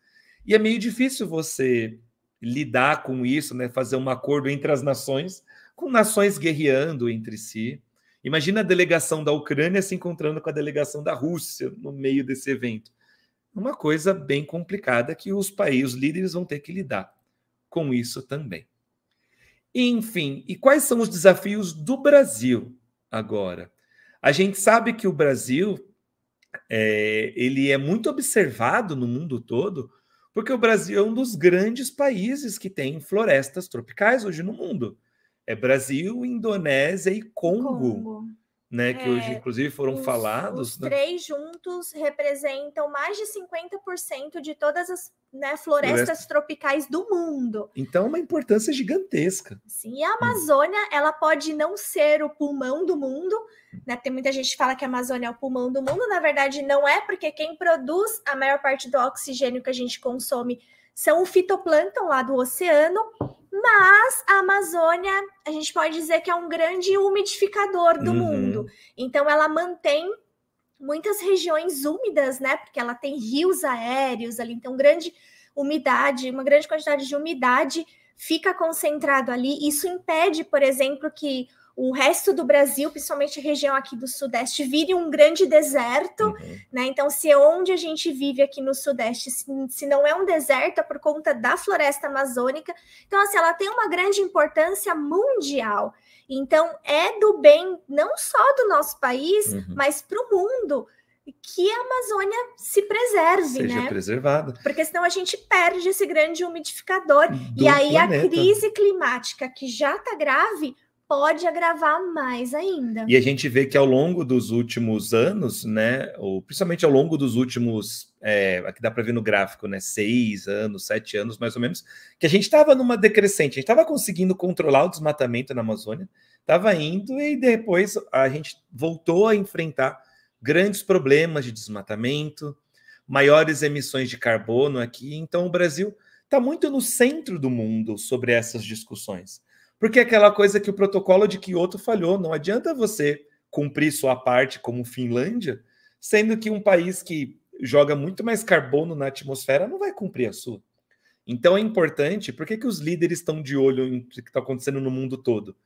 E é meio difícil você lidar com isso, né? fazer um acordo entre as nações, com nações guerreando entre si. Imagina a delegação da Ucrânia se encontrando com a delegação da Rússia no meio desse evento. Uma coisa bem complicada que os países, os líderes vão ter que lidar com isso também. Enfim, e quais são os desafios do Brasil agora? A gente sabe que o Brasil é, ele é muito observado no mundo todo, porque o Brasil é um dos grandes países que tem florestas tropicais hoje no mundo. É Brasil, Indonésia e Congo. Congo né? É, que hoje, é, inclusive, foram os, falados. Os né? três juntos representam mais de 50% de todas as né, florestas Floresta. tropicais do mundo. Então, é uma importância gigantesca. Sim, e a Amazônia, hum. ela pode não ser o pulmão do mundo, né? Tem muita gente que fala que a Amazônia é o pulmão do mundo, na verdade, não é, porque quem produz a maior parte do oxigênio que a gente consome são o fitoplâncton lá do oceano mas a Amazônia, a gente pode dizer que é um grande umidificador do uhum. mundo. Então ela mantém muitas regiões úmidas, né? Porque ela tem rios aéreos ali, então grande umidade, uma grande quantidade de umidade fica concentrado ali. Isso impede, por exemplo, que o resto do Brasil, principalmente a região aqui do Sudeste, vire um grande deserto, uhum. né? Então, se é onde a gente vive aqui no Sudeste, se, se, não é um deserto, é por conta da floresta amazônica. Então, assim, ela tem uma grande importância mundial. Então, é do bem não só do nosso país, uhum. mas para o mundo que a Amazônia se preserve, Seja né? preservada. Porque senão a gente perde esse grande umidificador. Do e aí planeta. a crise climática, que já está grave, pode agravar mais ainda. E a gente vê que ao longo dos últimos anos, né, ou principalmente ao longo dos últimos, é, aqui dá para ver no gráfico, né, seis anos, sete anos mais ou menos, que a gente estava numa decrescente, a gente estava conseguindo controlar o desmatamento na Amazônia, estava indo e depois a gente voltou a enfrentar grandes problemas de desmatamento, maiores emissões de carbono aqui, então o Brasil está muito no centro do mundo sobre essas discussões. Porque é aquela coisa que o protocolo de Kyoto falhou, não adianta você cumprir sua parte como Finlândia, sendo que um país que joga muito mais carbono na atmosfera não vai cumprir a sua. Então é importante, por que, que os líderes estão de olho em o que está acontecendo no mundo todo?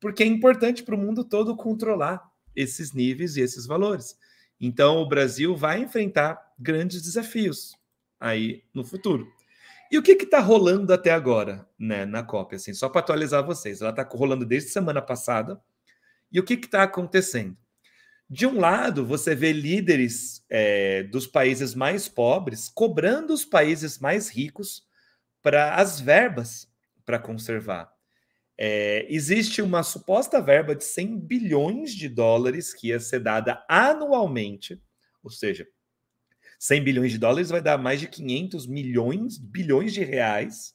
Porque é importante para o mundo todo controlar esses níveis e esses valores. Então o Brasil vai enfrentar grandes desafios aí no futuro. E o que está rolando até agora né, na COP? Assim, só para atualizar vocês, ela está rolando desde semana passada. E o que está acontecendo? De um lado, você vê líderes é, dos países mais pobres cobrando os países mais ricos para as verbas para conservar. É, existe uma suposta verba de 100 bilhões de dólares que ia ser dada anualmente, ou seja, 100 bilhões de dólares vai dar mais de 500 milhões, bilhões de reais.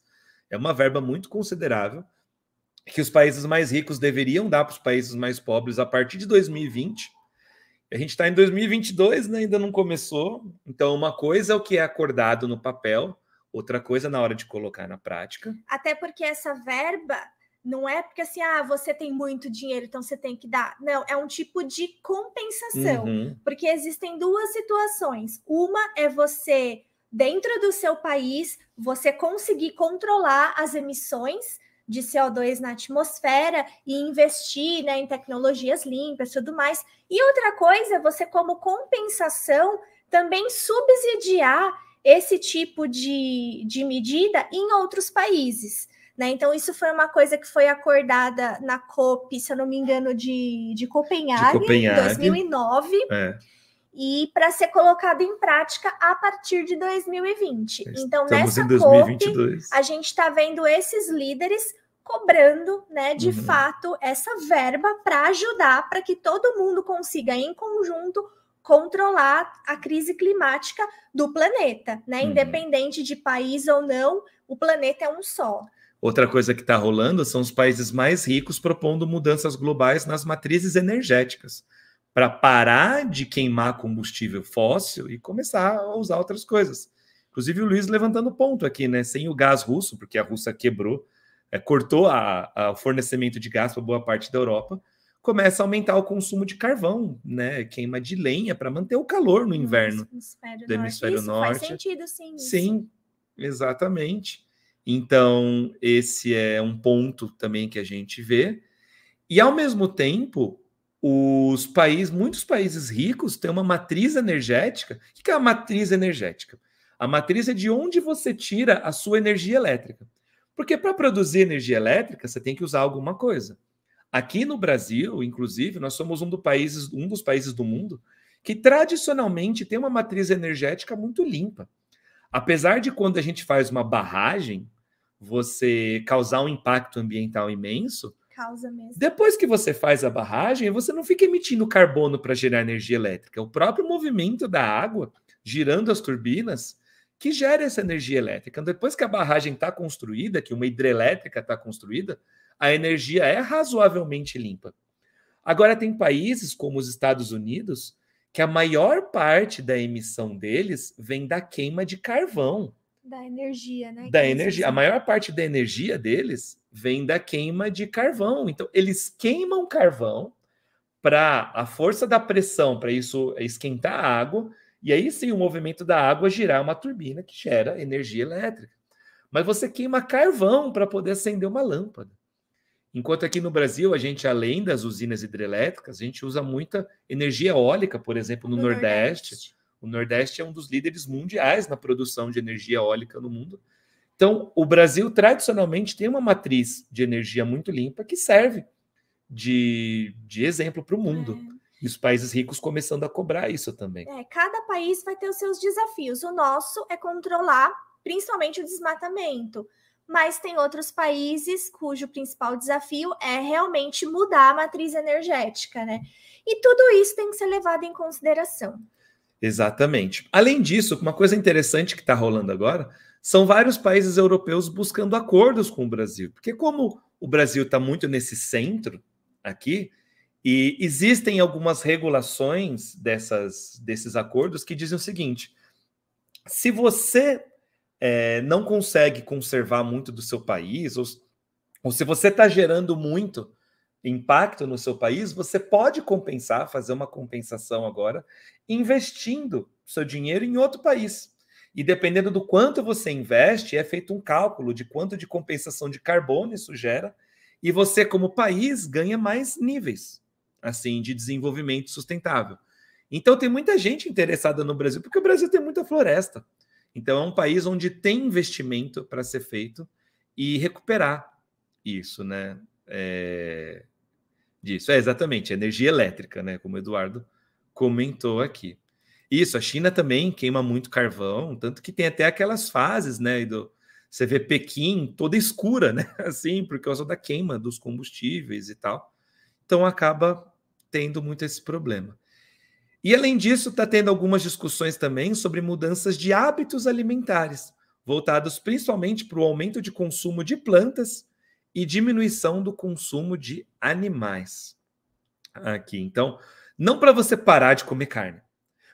É uma verba muito considerável que os países mais ricos deveriam dar para os países mais pobres a partir de 2020. A gente está em 2022, né? ainda não começou. Então, uma coisa é o que é acordado no papel, outra coisa é na hora de colocar na prática. Até porque essa verba não é porque assim, ah, você tem muito dinheiro, então você tem que dar. Não, é um tipo de compensação. Uhum. Porque existem duas situações. Uma é você, dentro do seu país, você conseguir controlar as emissões de CO2 na atmosfera e investir né, em tecnologias limpas e tudo mais. E outra coisa é você, como compensação, também subsidiar esse tipo de, de medida em outros países. Né? Então, isso foi uma coisa que foi acordada na COP, se eu não me engano, de, de Copenhague, de Copenhague. 2009. É e para ser colocado em prática a partir de 2020. Então, Estamos nessa COP, a gente está vendo esses líderes cobrando, né, de uhum. fato, essa verba para ajudar para que todo mundo consiga, em conjunto, controlar a crise climática do planeta, né? Uhum. Independente de país ou não, o planeta é um só. Outra coisa que está rolando são os países mais ricos propondo mudanças globais nas matrizes energéticas para parar de queimar combustível fóssil e começar a usar outras coisas. Inclusive o Luiz levantando ponto aqui, né? Sem o gás russo, porque a Rússia quebrou, é, cortou a, a, o fornecimento de gás para boa parte da Europa, começa a aumentar o consumo de carvão, né? Queima de lenha para manter o calor no inverno no hemisfério do norte. hemisfério isso norte. Faz sentido, sim. Sim, isso. exatamente. Então, esse é um ponto também que a gente vê. E ao mesmo tempo, os países, muitos países ricos têm uma matriz energética. O que é a matriz energética? A matriz é de onde você tira a sua energia elétrica. Porque para produzir energia elétrica, você tem que usar alguma coisa. Aqui no Brasil, inclusive, nós somos um, do países, um dos países do mundo que tradicionalmente tem uma matriz energética muito limpa. Apesar de quando a gente faz uma barragem, você causar um impacto ambiental imenso. Causa mesmo. Depois que você faz a barragem, você não fica emitindo carbono para gerar energia elétrica. O próprio movimento da água girando as turbinas que gera essa energia elétrica. Então, depois que a barragem está construída, que uma hidrelétrica está construída, a energia é razoavelmente limpa. Agora, tem países como os Estados Unidos que a maior parte da emissão deles vem da queima de carvão da energia, né? Da energia. A maior parte da energia deles vem da queima de carvão. Então, eles queimam carvão para a força da pressão, para isso esquentar a água, e aí sim o movimento da água girar uma turbina que gera energia elétrica. Mas você queima carvão para poder acender uma lâmpada. Enquanto aqui no Brasil, a gente, além das usinas hidrelétricas, a gente usa muita energia eólica, por exemplo, no, no Nordeste. Nordeste o Nordeste é um dos líderes mundiais na produção de energia eólica no mundo. Então, o Brasil tradicionalmente tem uma matriz de energia muito limpa que serve de, de exemplo para o mundo. É. E os países ricos começando a cobrar isso também. É, cada país vai ter os seus desafios. O nosso é controlar principalmente o desmatamento. Mas tem outros países cujo principal desafio é realmente mudar a matriz energética, né? E tudo isso tem que ser levado em consideração. Exatamente. Além disso, uma coisa interessante que está rolando agora são vários países europeus buscando acordos com o Brasil, porque como o Brasil está muito nesse centro aqui e existem algumas regulações dessas, desses acordos que dizem o seguinte: se você é, não consegue conservar muito do seu país ou, ou se você está gerando muito impacto no seu país, você pode compensar, fazer uma compensação agora, investindo seu dinheiro em outro país. E dependendo do quanto você investe, é feito um cálculo de quanto de compensação de carbono isso gera, e você, como país, ganha mais níveis assim de desenvolvimento sustentável. Então tem muita gente interessada no Brasil, porque o Brasil tem muita floresta. Então é um país onde tem investimento para ser feito e recuperar isso, né? é, disso. É, exatamente, energia elétrica, né? Como o Eduardo comentou aqui. Isso, a China também queima muito carvão, tanto que tem até aquelas fases, né, do você vê Pequim toda escura, né, assim, por causa da queima dos combustíveis e tal. Então acaba tendo muito esse problema. E além disso, está tendo algumas discussões também sobre mudanças de hábitos alimentares, voltados principalmente para o aumento de consumo de plantas e diminuição do consumo de animais. Aqui, então, não para você parar de comer carne,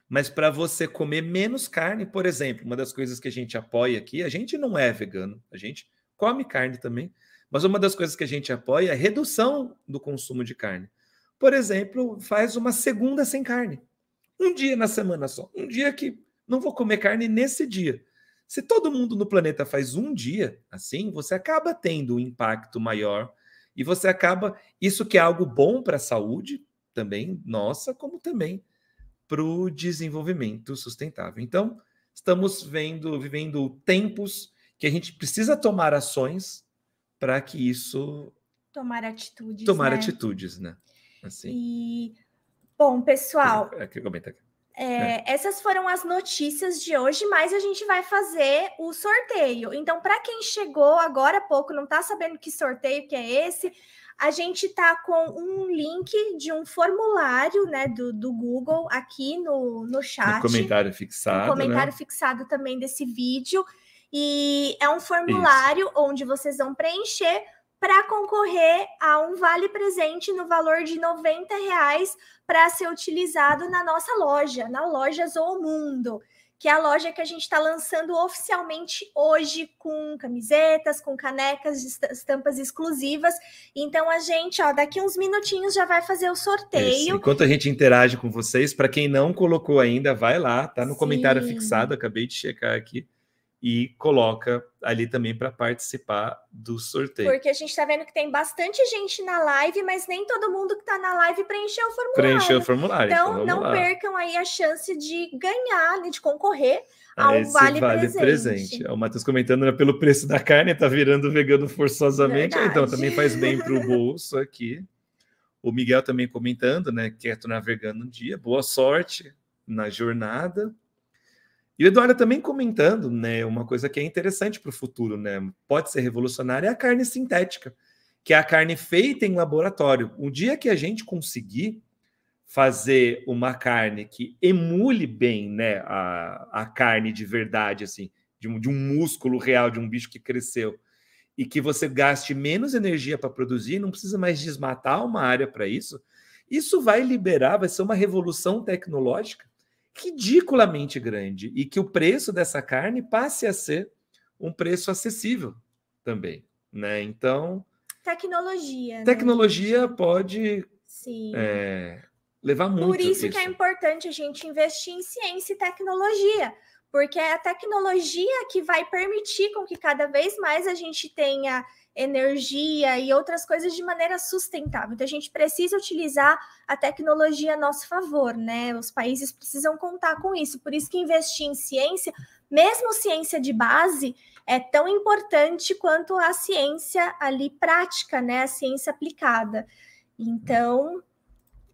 mas para você comer menos carne, por exemplo, uma das coisas que a gente apoia aqui, a gente não é vegano, a gente come carne também, mas uma das coisas que a gente apoia é a redução do consumo de carne. Por exemplo, faz uma segunda sem carne. Um dia na semana só. Um dia que não vou comer carne nesse dia. Se todo mundo no planeta faz um dia assim, você acaba tendo um impacto maior e você acaba. Isso que é algo bom para a saúde, também nossa, como também para o desenvolvimento sustentável. Então, estamos vendo, vivendo tempos que a gente precisa tomar ações para que isso. Tomar atitudes. Tomar né? atitudes, né? Assim. E, bom, pessoal. Aqui, aqui, comenta aqui. É, é, essas foram as notícias de hoje, mas a gente vai fazer o sorteio. Então, para quem chegou agora há pouco, não está sabendo que sorteio que é esse, a gente está com um link de um formulário né, do, do Google aqui no, no chat. No comentário fixado. Um comentário né? fixado também desse vídeo. E é um formulário Isso. onde vocês vão preencher para concorrer a um vale presente no valor de 90 reais para ser utilizado na nossa loja, na loja Zoomundo, que é a loja que a gente está lançando oficialmente hoje com camisetas, com canecas estampas exclusivas. Então a gente, ó, daqui uns minutinhos já vai fazer o sorteio. Isso. Enquanto a gente interage com vocês, para quem não colocou ainda, vai lá, tá no Sim. comentário fixado, acabei de checar aqui e coloca ali também para participar do sorteio. Porque a gente está vendo que tem bastante gente na live, mas nem todo mundo que está na live preencheu o formulário. Preencheu o formulário. Então, então não lá. percam aí a chance de ganhar, né, de concorrer é, ao vale, vale presente. presente. É, o Matheus comentando né, pelo preço da carne, está virando vegano forçosamente, então, Verdade. então também faz bem para o bolso aqui. O Miguel também comentando, né? Quer tornar vegano um dia. Boa sorte na jornada. E o Eduardo também comentando, né, uma coisa que é interessante para o futuro, né, pode ser revolucionária, é a carne sintética, que é a carne feita em laboratório. O dia que a gente conseguir fazer uma carne que emule bem, né, a, a carne de verdade, assim, de um, de um músculo real, de um bicho que cresceu, e que você gaste menos energia para produzir, não precisa mais desmatar uma área para isso, isso vai liberar, vai ser uma revolução tecnológica ridiculamente grande e que o preço dessa carne passe a ser um preço acessível também, né? Então tecnologia né, tecnologia né? pode Sim. É, levar muito por isso, isso que é importante a gente investir em ciência e tecnologia porque é a tecnologia que vai permitir com que cada vez mais a gente tenha energia e outras coisas de maneira sustentável. Então, a gente precisa utilizar a tecnologia a nosso favor, né? Os países precisam contar com isso. Por isso que investir em ciência, mesmo ciência de base, é tão importante quanto a ciência ali prática, né? A ciência aplicada. Então,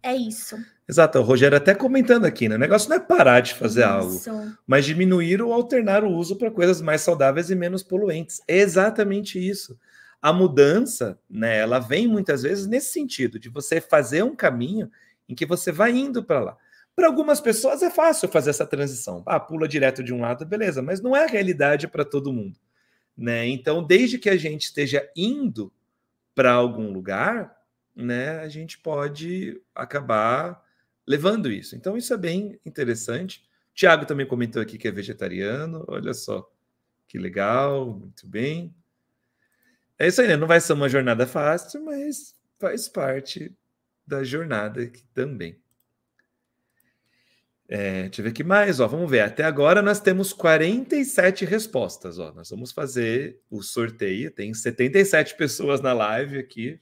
é isso. Exato, o Rogério até comentando aqui, né? O negócio não é parar de fazer isso. algo, mas diminuir ou alternar o uso para coisas mais saudáveis e menos poluentes. É exatamente isso a mudança, né, ela vem muitas vezes nesse sentido, de você fazer um caminho em que você vai indo para lá. Para algumas pessoas é fácil fazer essa transição. Ah, pula direto de um lado, beleza, mas não é a realidade para todo mundo. Né? Então, desde que a gente esteja indo para algum lugar, né, a gente pode acabar levando isso. Então, isso é bem interessante. Tiago também comentou aqui que é vegetariano. Olha só que legal, muito bem. É isso aí, né? Não vai ser uma jornada fácil, mas faz parte da jornada aqui também. É, deixa eu ver aqui mais, ó, vamos ver. Até agora nós temos 47 respostas, ó. Nós vamos fazer o sorteio, tem 77 pessoas na live aqui.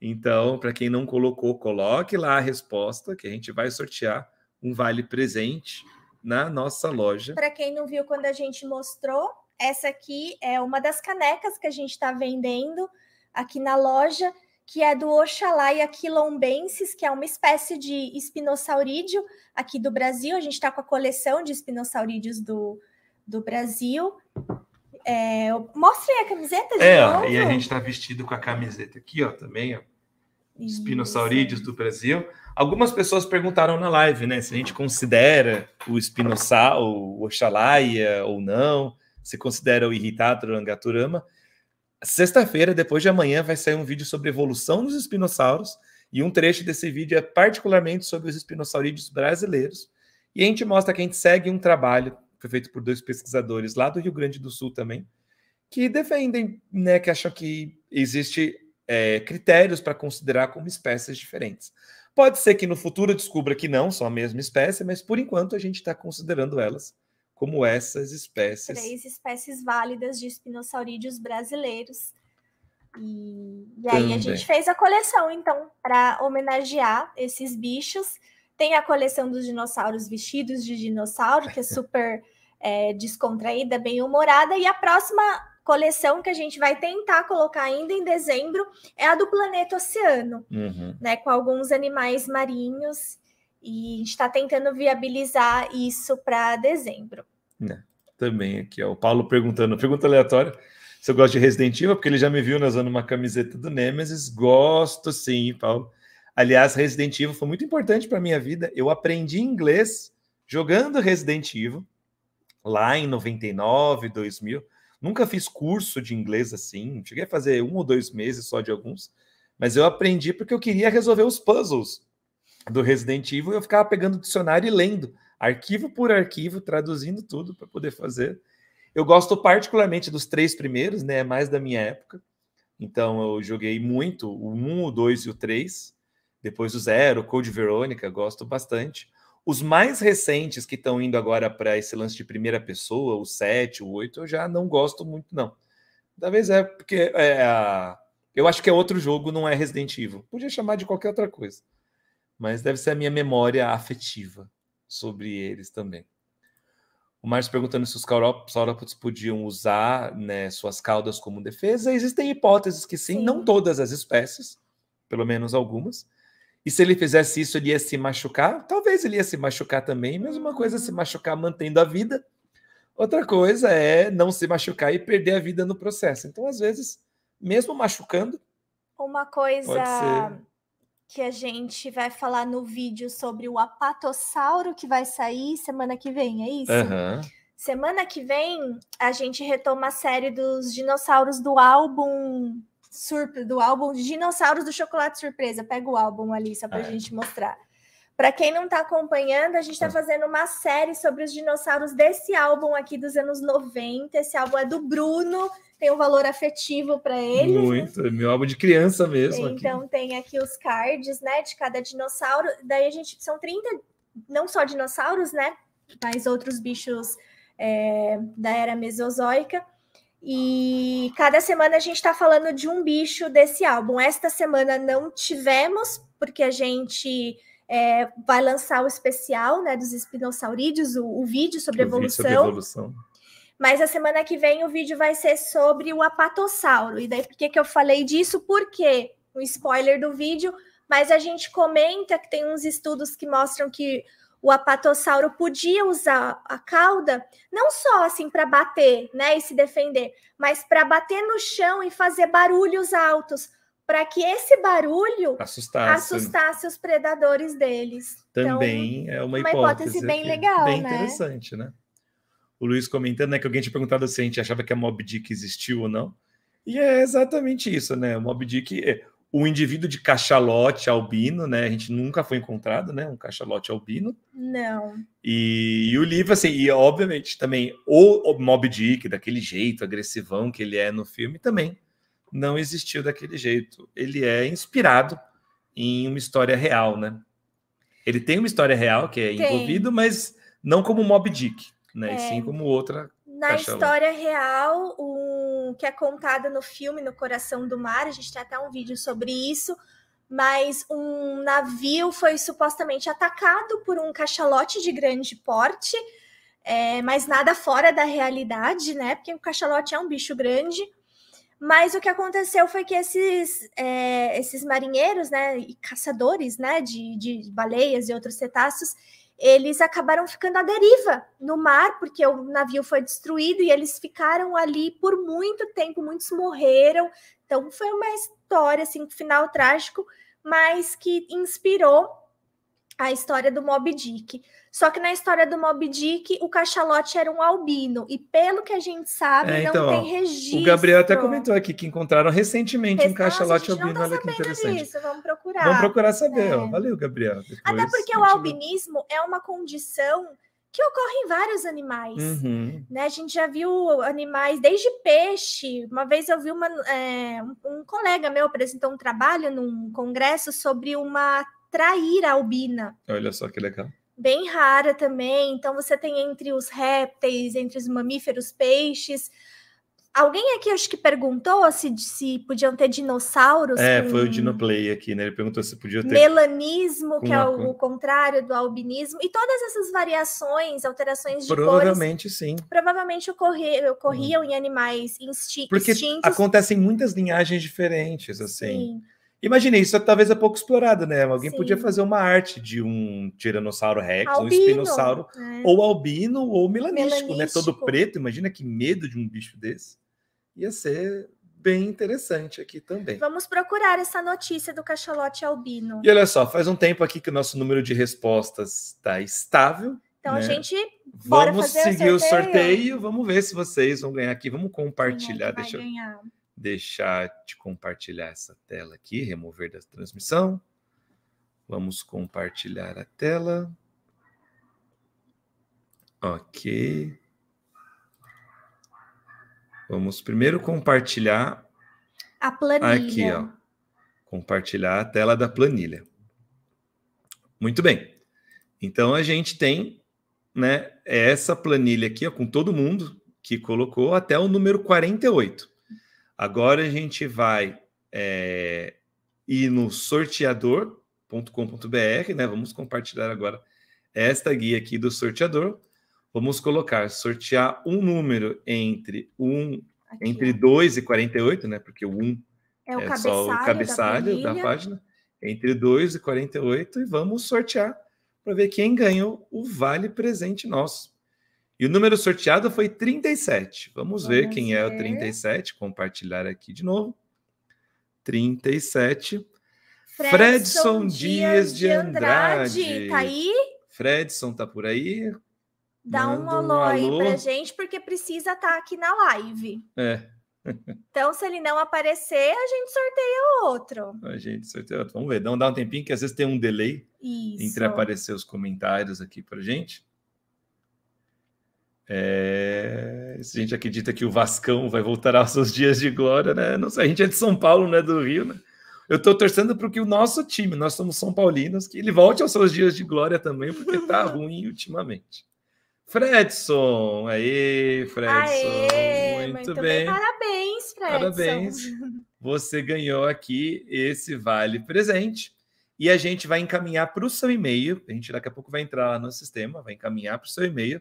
Então, para quem não colocou, coloque lá a resposta que a gente vai sortear um vale presente na nossa loja. Para quem não viu quando a gente mostrou, essa aqui é uma das canecas que a gente está vendendo aqui na loja, que é do Oxalaia quilombensis, que é uma espécie de espinossaurídeo aqui do Brasil. A gente está com a coleção de espinossaurídeos do, do Brasil. É, mostre a camiseta de é, novo. É, e a gente está vestido com a camiseta aqui, ó, também, ó. Espinosaurídeos do Brasil. Algumas pessoas perguntaram na live, né, se a gente considera o espinossauro, o Oxalaia eh, ou não se considera o irritado angaturama. Sexta-feira, depois de amanhã, vai sair um vídeo sobre evolução dos espinossauros, e um trecho desse vídeo é particularmente sobre os espinossaurídeos brasileiros. E a gente mostra que a gente segue um trabalho foi feito por dois pesquisadores lá do Rio Grande do Sul também, que defendem, né, que acham que existe é, critérios para considerar como espécies diferentes. Pode ser que no futuro descubra que não são a mesma espécie, mas por enquanto a gente está considerando elas como essas espécies. Três espécies válidas de espinossaurídeos brasileiros. E, e aí a gente fez a coleção, então, para homenagear esses bichos. Tem a coleção dos dinossauros vestidos de dinossauro, que é super é, descontraída, bem humorada. E a próxima coleção que a gente vai tentar colocar ainda em dezembro é a do planeta oceano, uhum. né? Com alguns animais marinhos e a gente está tentando viabilizar isso para dezembro. É, também aqui, ó, o Paulo perguntando, pergunta aleatória, se eu gosto de Resident Evil, porque ele já me viu né, usando uma camiseta do Nemesis. Gosto sim, Paulo. Aliás, Resident Evil foi muito importante para minha vida. Eu aprendi inglês jogando Resident Evil lá em 99, 2000. Nunca fiz curso de inglês assim, cheguei a fazer um ou dois meses só de alguns, mas eu aprendi porque eu queria resolver os puzzles do Resident Evil, eu ficava pegando o dicionário e lendo, arquivo por arquivo, traduzindo tudo para poder fazer. Eu gosto particularmente dos três primeiros, né? É mais da minha época. Então eu joguei muito o 1, o 2 e o 3. Depois o 0, Code Verônica, gosto bastante. Os mais recentes que estão indo agora para esse lance de primeira pessoa, o 7, o 8, eu já não gosto muito, não. Talvez é porque é eu acho que é outro jogo, não é Resident Evil. Podia chamar de qualquer outra coisa mas deve ser a minha memória afetiva sobre eles também. O Márcio perguntando se os saurópodes podiam usar né, suas caudas como defesa. Existem hipóteses que sim, sim, não todas as espécies, pelo menos algumas. E se ele fizesse isso, ele ia se machucar? Talvez ele ia se machucar também, mas uma coisa é se uhum. machucar mantendo a vida, outra coisa é não se machucar e perder a vida no processo. Então, às vezes, mesmo machucando. Uma coisa que a gente vai falar no vídeo sobre o apatossauro que vai sair semana que vem, é isso? Uhum. Semana que vem a gente retoma a série dos dinossauros do álbum surpre do álbum Dinossauros do Chocolate Surpresa. Pega o álbum ali só pra é. gente mostrar. Para quem não está acompanhando, a gente está hum. fazendo uma série sobre os dinossauros desse álbum aqui dos anos 90. Esse álbum é do Bruno, tem um valor afetivo para ele. Muito, né? meu álbum de criança mesmo. então tem aqui os cards, né, de cada dinossauro. Daí a gente são 30, não só dinossauros, né, mas outros bichos é, da era mesozoica. E cada semana a gente está falando de um bicho desse álbum. Esta semana não tivemos, porque a gente é, vai lançar o especial né, dos espinossaurídeos, o, o vídeo sobre o evolução. Vídeo sobre evolução. Mas a semana que vem o vídeo vai ser sobre o apatossauro. E daí por que, que eu falei disso? Porque um spoiler do vídeo, mas a gente comenta que tem uns estudos que mostram que o apatossauro podia usar a cauda não só assim para bater, né, e se defender, mas para bater no chão e fazer barulhos altos, para que esse barulho assustasse. assustasse. os predadores deles. Também então, é uma hipótese. Uma hipótese bem legal, bem né? interessante, né? O Luiz comentando né, que alguém tinha perguntado se a gente achava que a Mob Dick existiu ou não. E é exatamente isso, né? O Mob Dick, é o indivíduo de cachalote albino, né? A gente nunca foi encontrado, né? Um cachalote albino. Não. E, e o livro, assim, e obviamente também o, o Mob Dick, daquele jeito agressivão que ele é no filme, também não existiu daquele jeito. Ele é inspirado em uma história real, né? Ele tem uma história real que é tem. envolvido, mas não como Mob Dick, né? É. E sim como outra. Na história real, o que é contada no filme No Coração do Mar, a gente tem até um vídeo sobre isso, mas um navio foi supostamente atacado por um cachalote de grande porte, é, mas nada fora da realidade, né? Porque o cachalote é um bicho grande. Mas o que aconteceu foi que esses, é, esses marinheiros, né, e caçadores, né, de, de baleias e outros cetáceos, eles acabaram ficando à deriva no mar, porque o navio foi destruído e eles ficaram ali por muito tempo, muitos morreram. Então foi uma história, assim, final trágico, mas que inspirou a história do moby Dick. Só que na história do moby Dick, o cachalote era um albino. E pelo que a gente sabe, é, então, não tem registro. O Gabriel até comentou aqui que encontraram recentemente um cachalote albino. Tá olha que interessante. Disso, vamos procurar. Vamos procurar saber. É. valeu, Gabriel. Depois, até porque o albinismo é uma condição que ocorre em vários animais. Uhum. Né? A gente já viu animais, desde peixe. Uma vez eu vi uma, é, um colega meu apresentou um trabalho num congresso sobre uma trair a albina. Olha só que legal. Bem rara também. Então você tem entre os répteis, entre os mamíferos, peixes. Alguém aqui acho que perguntou se, se podiam ter dinossauros. É, com... foi o Dinoplay aqui, né? Ele perguntou se podia ter. Melanismo, que é o, contrário do albinismo, e todas essas variações, alterações de Provavelmente cores, sim. Provavelmente ocorrer, ocorriam hum. em animais instintos. Porque acontecem muitas linhagens diferentes, assim. Sim. Imaginei, isso talvez é pouco explorado, né? Alguém Sim. podia fazer uma arte de um Tiranossauro Rex, albino, um espinossauro, né? ou albino, ou melanístico, né? Todo preto. Imagina que medo de um bicho desse. Ia ser bem interessante aqui também. Vamos procurar essa notícia do cachalote albino. E olha só, faz um tempo aqui que o nosso número de respostas está estável. Então, né? gente, bora vamos fazer seguir o sorteio. o sorteio. Vamos ver se vocês vão ganhar aqui. Vamos compartilhar. Quem é Deixa eu... ganhar? deixar de compartilhar essa tela aqui, remover da transmissão. Vamos compartilhar a tela. Ok. Vamos primeiro compartilhar a planilha. Aqui, ó. Compartilhar a tela da planilha. Muito bem. Então a gente tem, né, essa planilha aqui, ó, com todo mundo que colocou até o número 48. Agora a gente vai é, ir no sorteador.com.br, né? Vamos compartilhar agora esta guia aqui do sorteador. Vamos colocar sortear um número entre um aqui. entre 2 e 48, né? Porque o 1 um é, o é só o cabeçalho da, da página. Entre 2 e 48 e vamos sortear para ver quem ganhou o vale presente nosso. E o número sorteado foi 37. Vamos, Vamos ver quem ver. é o 37. Compartilhar aqui de novo. 37. Fredson, Fredson Dias de Andrade. Está Tá aí? Fredson tá por aí? Dá um alô, um alô aí gente, porque precisa estar tá aqui na live. É. Então, se ele não aparecer, a gente sorteia outro. A gente sorteia outro. Vamos ver, dá um, tempinho, que às vezes tem um delay Isso. entre aparecer os comentários aqui a gente. É... Se a gente acredita que o Vascão vai voltar aos seus dias de glória, né? Não sei, a gente é de São Paulo, não é do Rio, né? Eu estou torcendo para que o nosso time, nós somos São Paulinos, que ele volte aos seus dias de glória também, porque tá ruim ultimamente. Fredson, aí, Fredson. Aê, muito, muito bem. bem. Parabéns, Fredson. Parabéns. Você ganhou aqui esse vale presente. E a gente vai encaminhar para o seu e-mail. A gente daqui a pouco vai entrar lá no sistema, vai encaminhar para o seu e-mail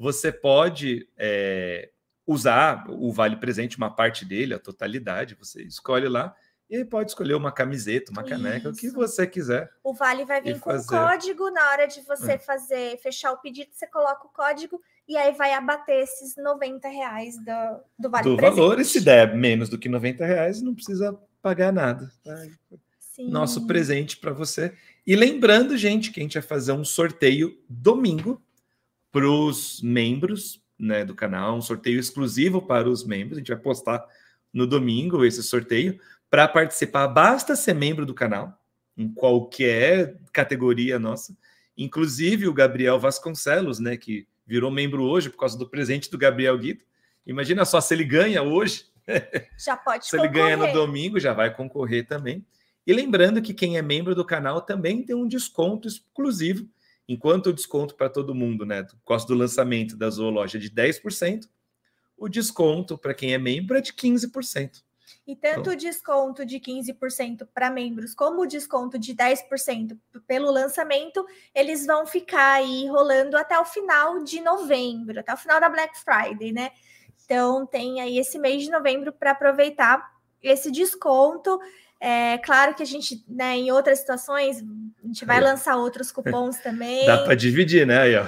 você pode é, usar o Vale Presente, uma parte dele, a totalidade, você escolhe lá. E aí pode escolher uma camiseta, uma caneca, Isso. o que você quiser. O Vale vai vir com código na hora de você é. fazer, fechar o pedido, você coloca o código e aí vai abater esses 90 reais do, do Vale do Presente. valor, e se der menos do que 90 reais, não precisa pagar nada. Tá? Sim. Nosso presente para você. E lembrando, gente, que a gente vai fazer um sorteio domingo, para os membros né, do canal, um sorteio exclusivo para os membros. A gente vai postar no domingo esse sorteio. Para participar, basta ser membro do canal, em qualquer categoria nossa. Inclusive o Gabriel Vasconcelos, né, que virou membro hoje por causa do presente do Gabriel Guido. Imagina só se ele ganha hoje. Já pode Se concorrer. ele ganha no domingo, já vai concorrer também. E lembrando que quem é membro do canal também tem um desconto exclusivo Enquanto o desconto para todo mundo, né, do custo do lançamento da zoologia é de 10%, o desconto para quem é membro é de 15%. E tanto então, o desconto de 15% para membros, como o desconto de 10% pelo lançamento, eles vão ficar aí rolando até o final de novembro, até o final da Black Friday, né? Então tem aí esse mês de novembro para aproveitar esse desconto. É claro que a gente, né, em outras situações, a gente vai lançar outros cupons também. Dá para dividir, né? Aí, ó.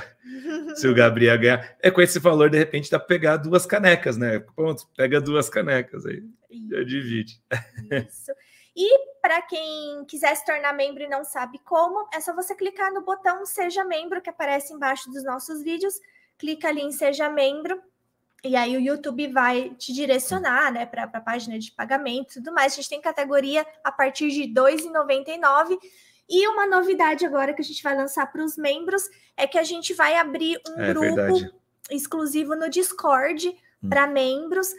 Se o Gabriel ganhar. É com esse valor, de repente, dá para pegar duas canecas, né? Pronto, pega duas canecas aí. Já divide. Isso. E para quem quiser se tornar membro e não sabe como, é só você clicar no botão Seja Membro que aparece embaixo dos nossos vídeos. Clica ali em Seja Membro e aí o YouTube vai te direcionar, né, para a página de pagamento e tudo mais. A gente tem categoria a partir de R$ 2,99. E uma novidade agora que a gente vai lançar para os membros é que a gente vai abrir um é, grupo verdade. exclusivo no Discord hum. para membros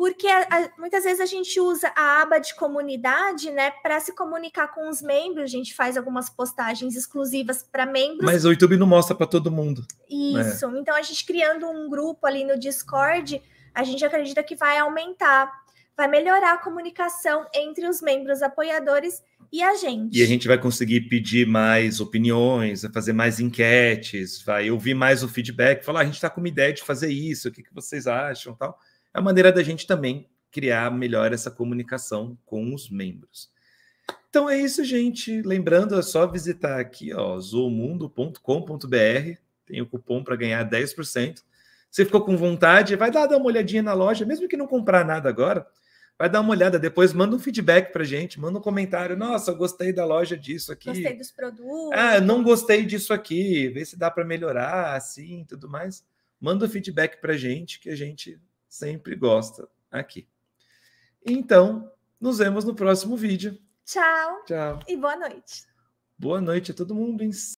porque a, muitas vezes a gente usa a aba de comunidade, né, para se comunicar com os membros. A gente faz algumas postagens exclusivas para membros. Mas o YouTube não mostra para todo mundo. Isso. É. Então a gente criando um grupo ali no Discord, a gente acredita que vai aumentar, vai melhorar a comunicação entre os membros apoiadores e a gente. E a gente vai conseguir pedir mais opiniões, fazer mais enquetes, vai ouvir mais o feedback, falar, ah, a gente está com uma ideia de fazer isso, o que, que vocês acham tal. É a maneira da gente também criar melhor essa comunicação com os membros. Então é isso, gente. Lembrando, é só visitar aqui, ó, zoomundo.com.br. Tem o cupom para ganhar 10%. Você ficou com vontade? Vai lá dar uma olhadinha na loja, mesmo que não comprar nada agora. Vai dar uma olhada depois, manda um feedback pra gente, manda um comentário. Nossa, eu gostei da loja disso aqui. Gostei dos produtos. Ah, não gostei disso aqui. Vê se dá para melhorar, assim, tudo mais. Manda o um feedback pra gente que a gente sempre gosta aqui. Então, nos vemos no próximo vídeo. Tchau. Tchau. E boa noite. Boa noite a todo mundo.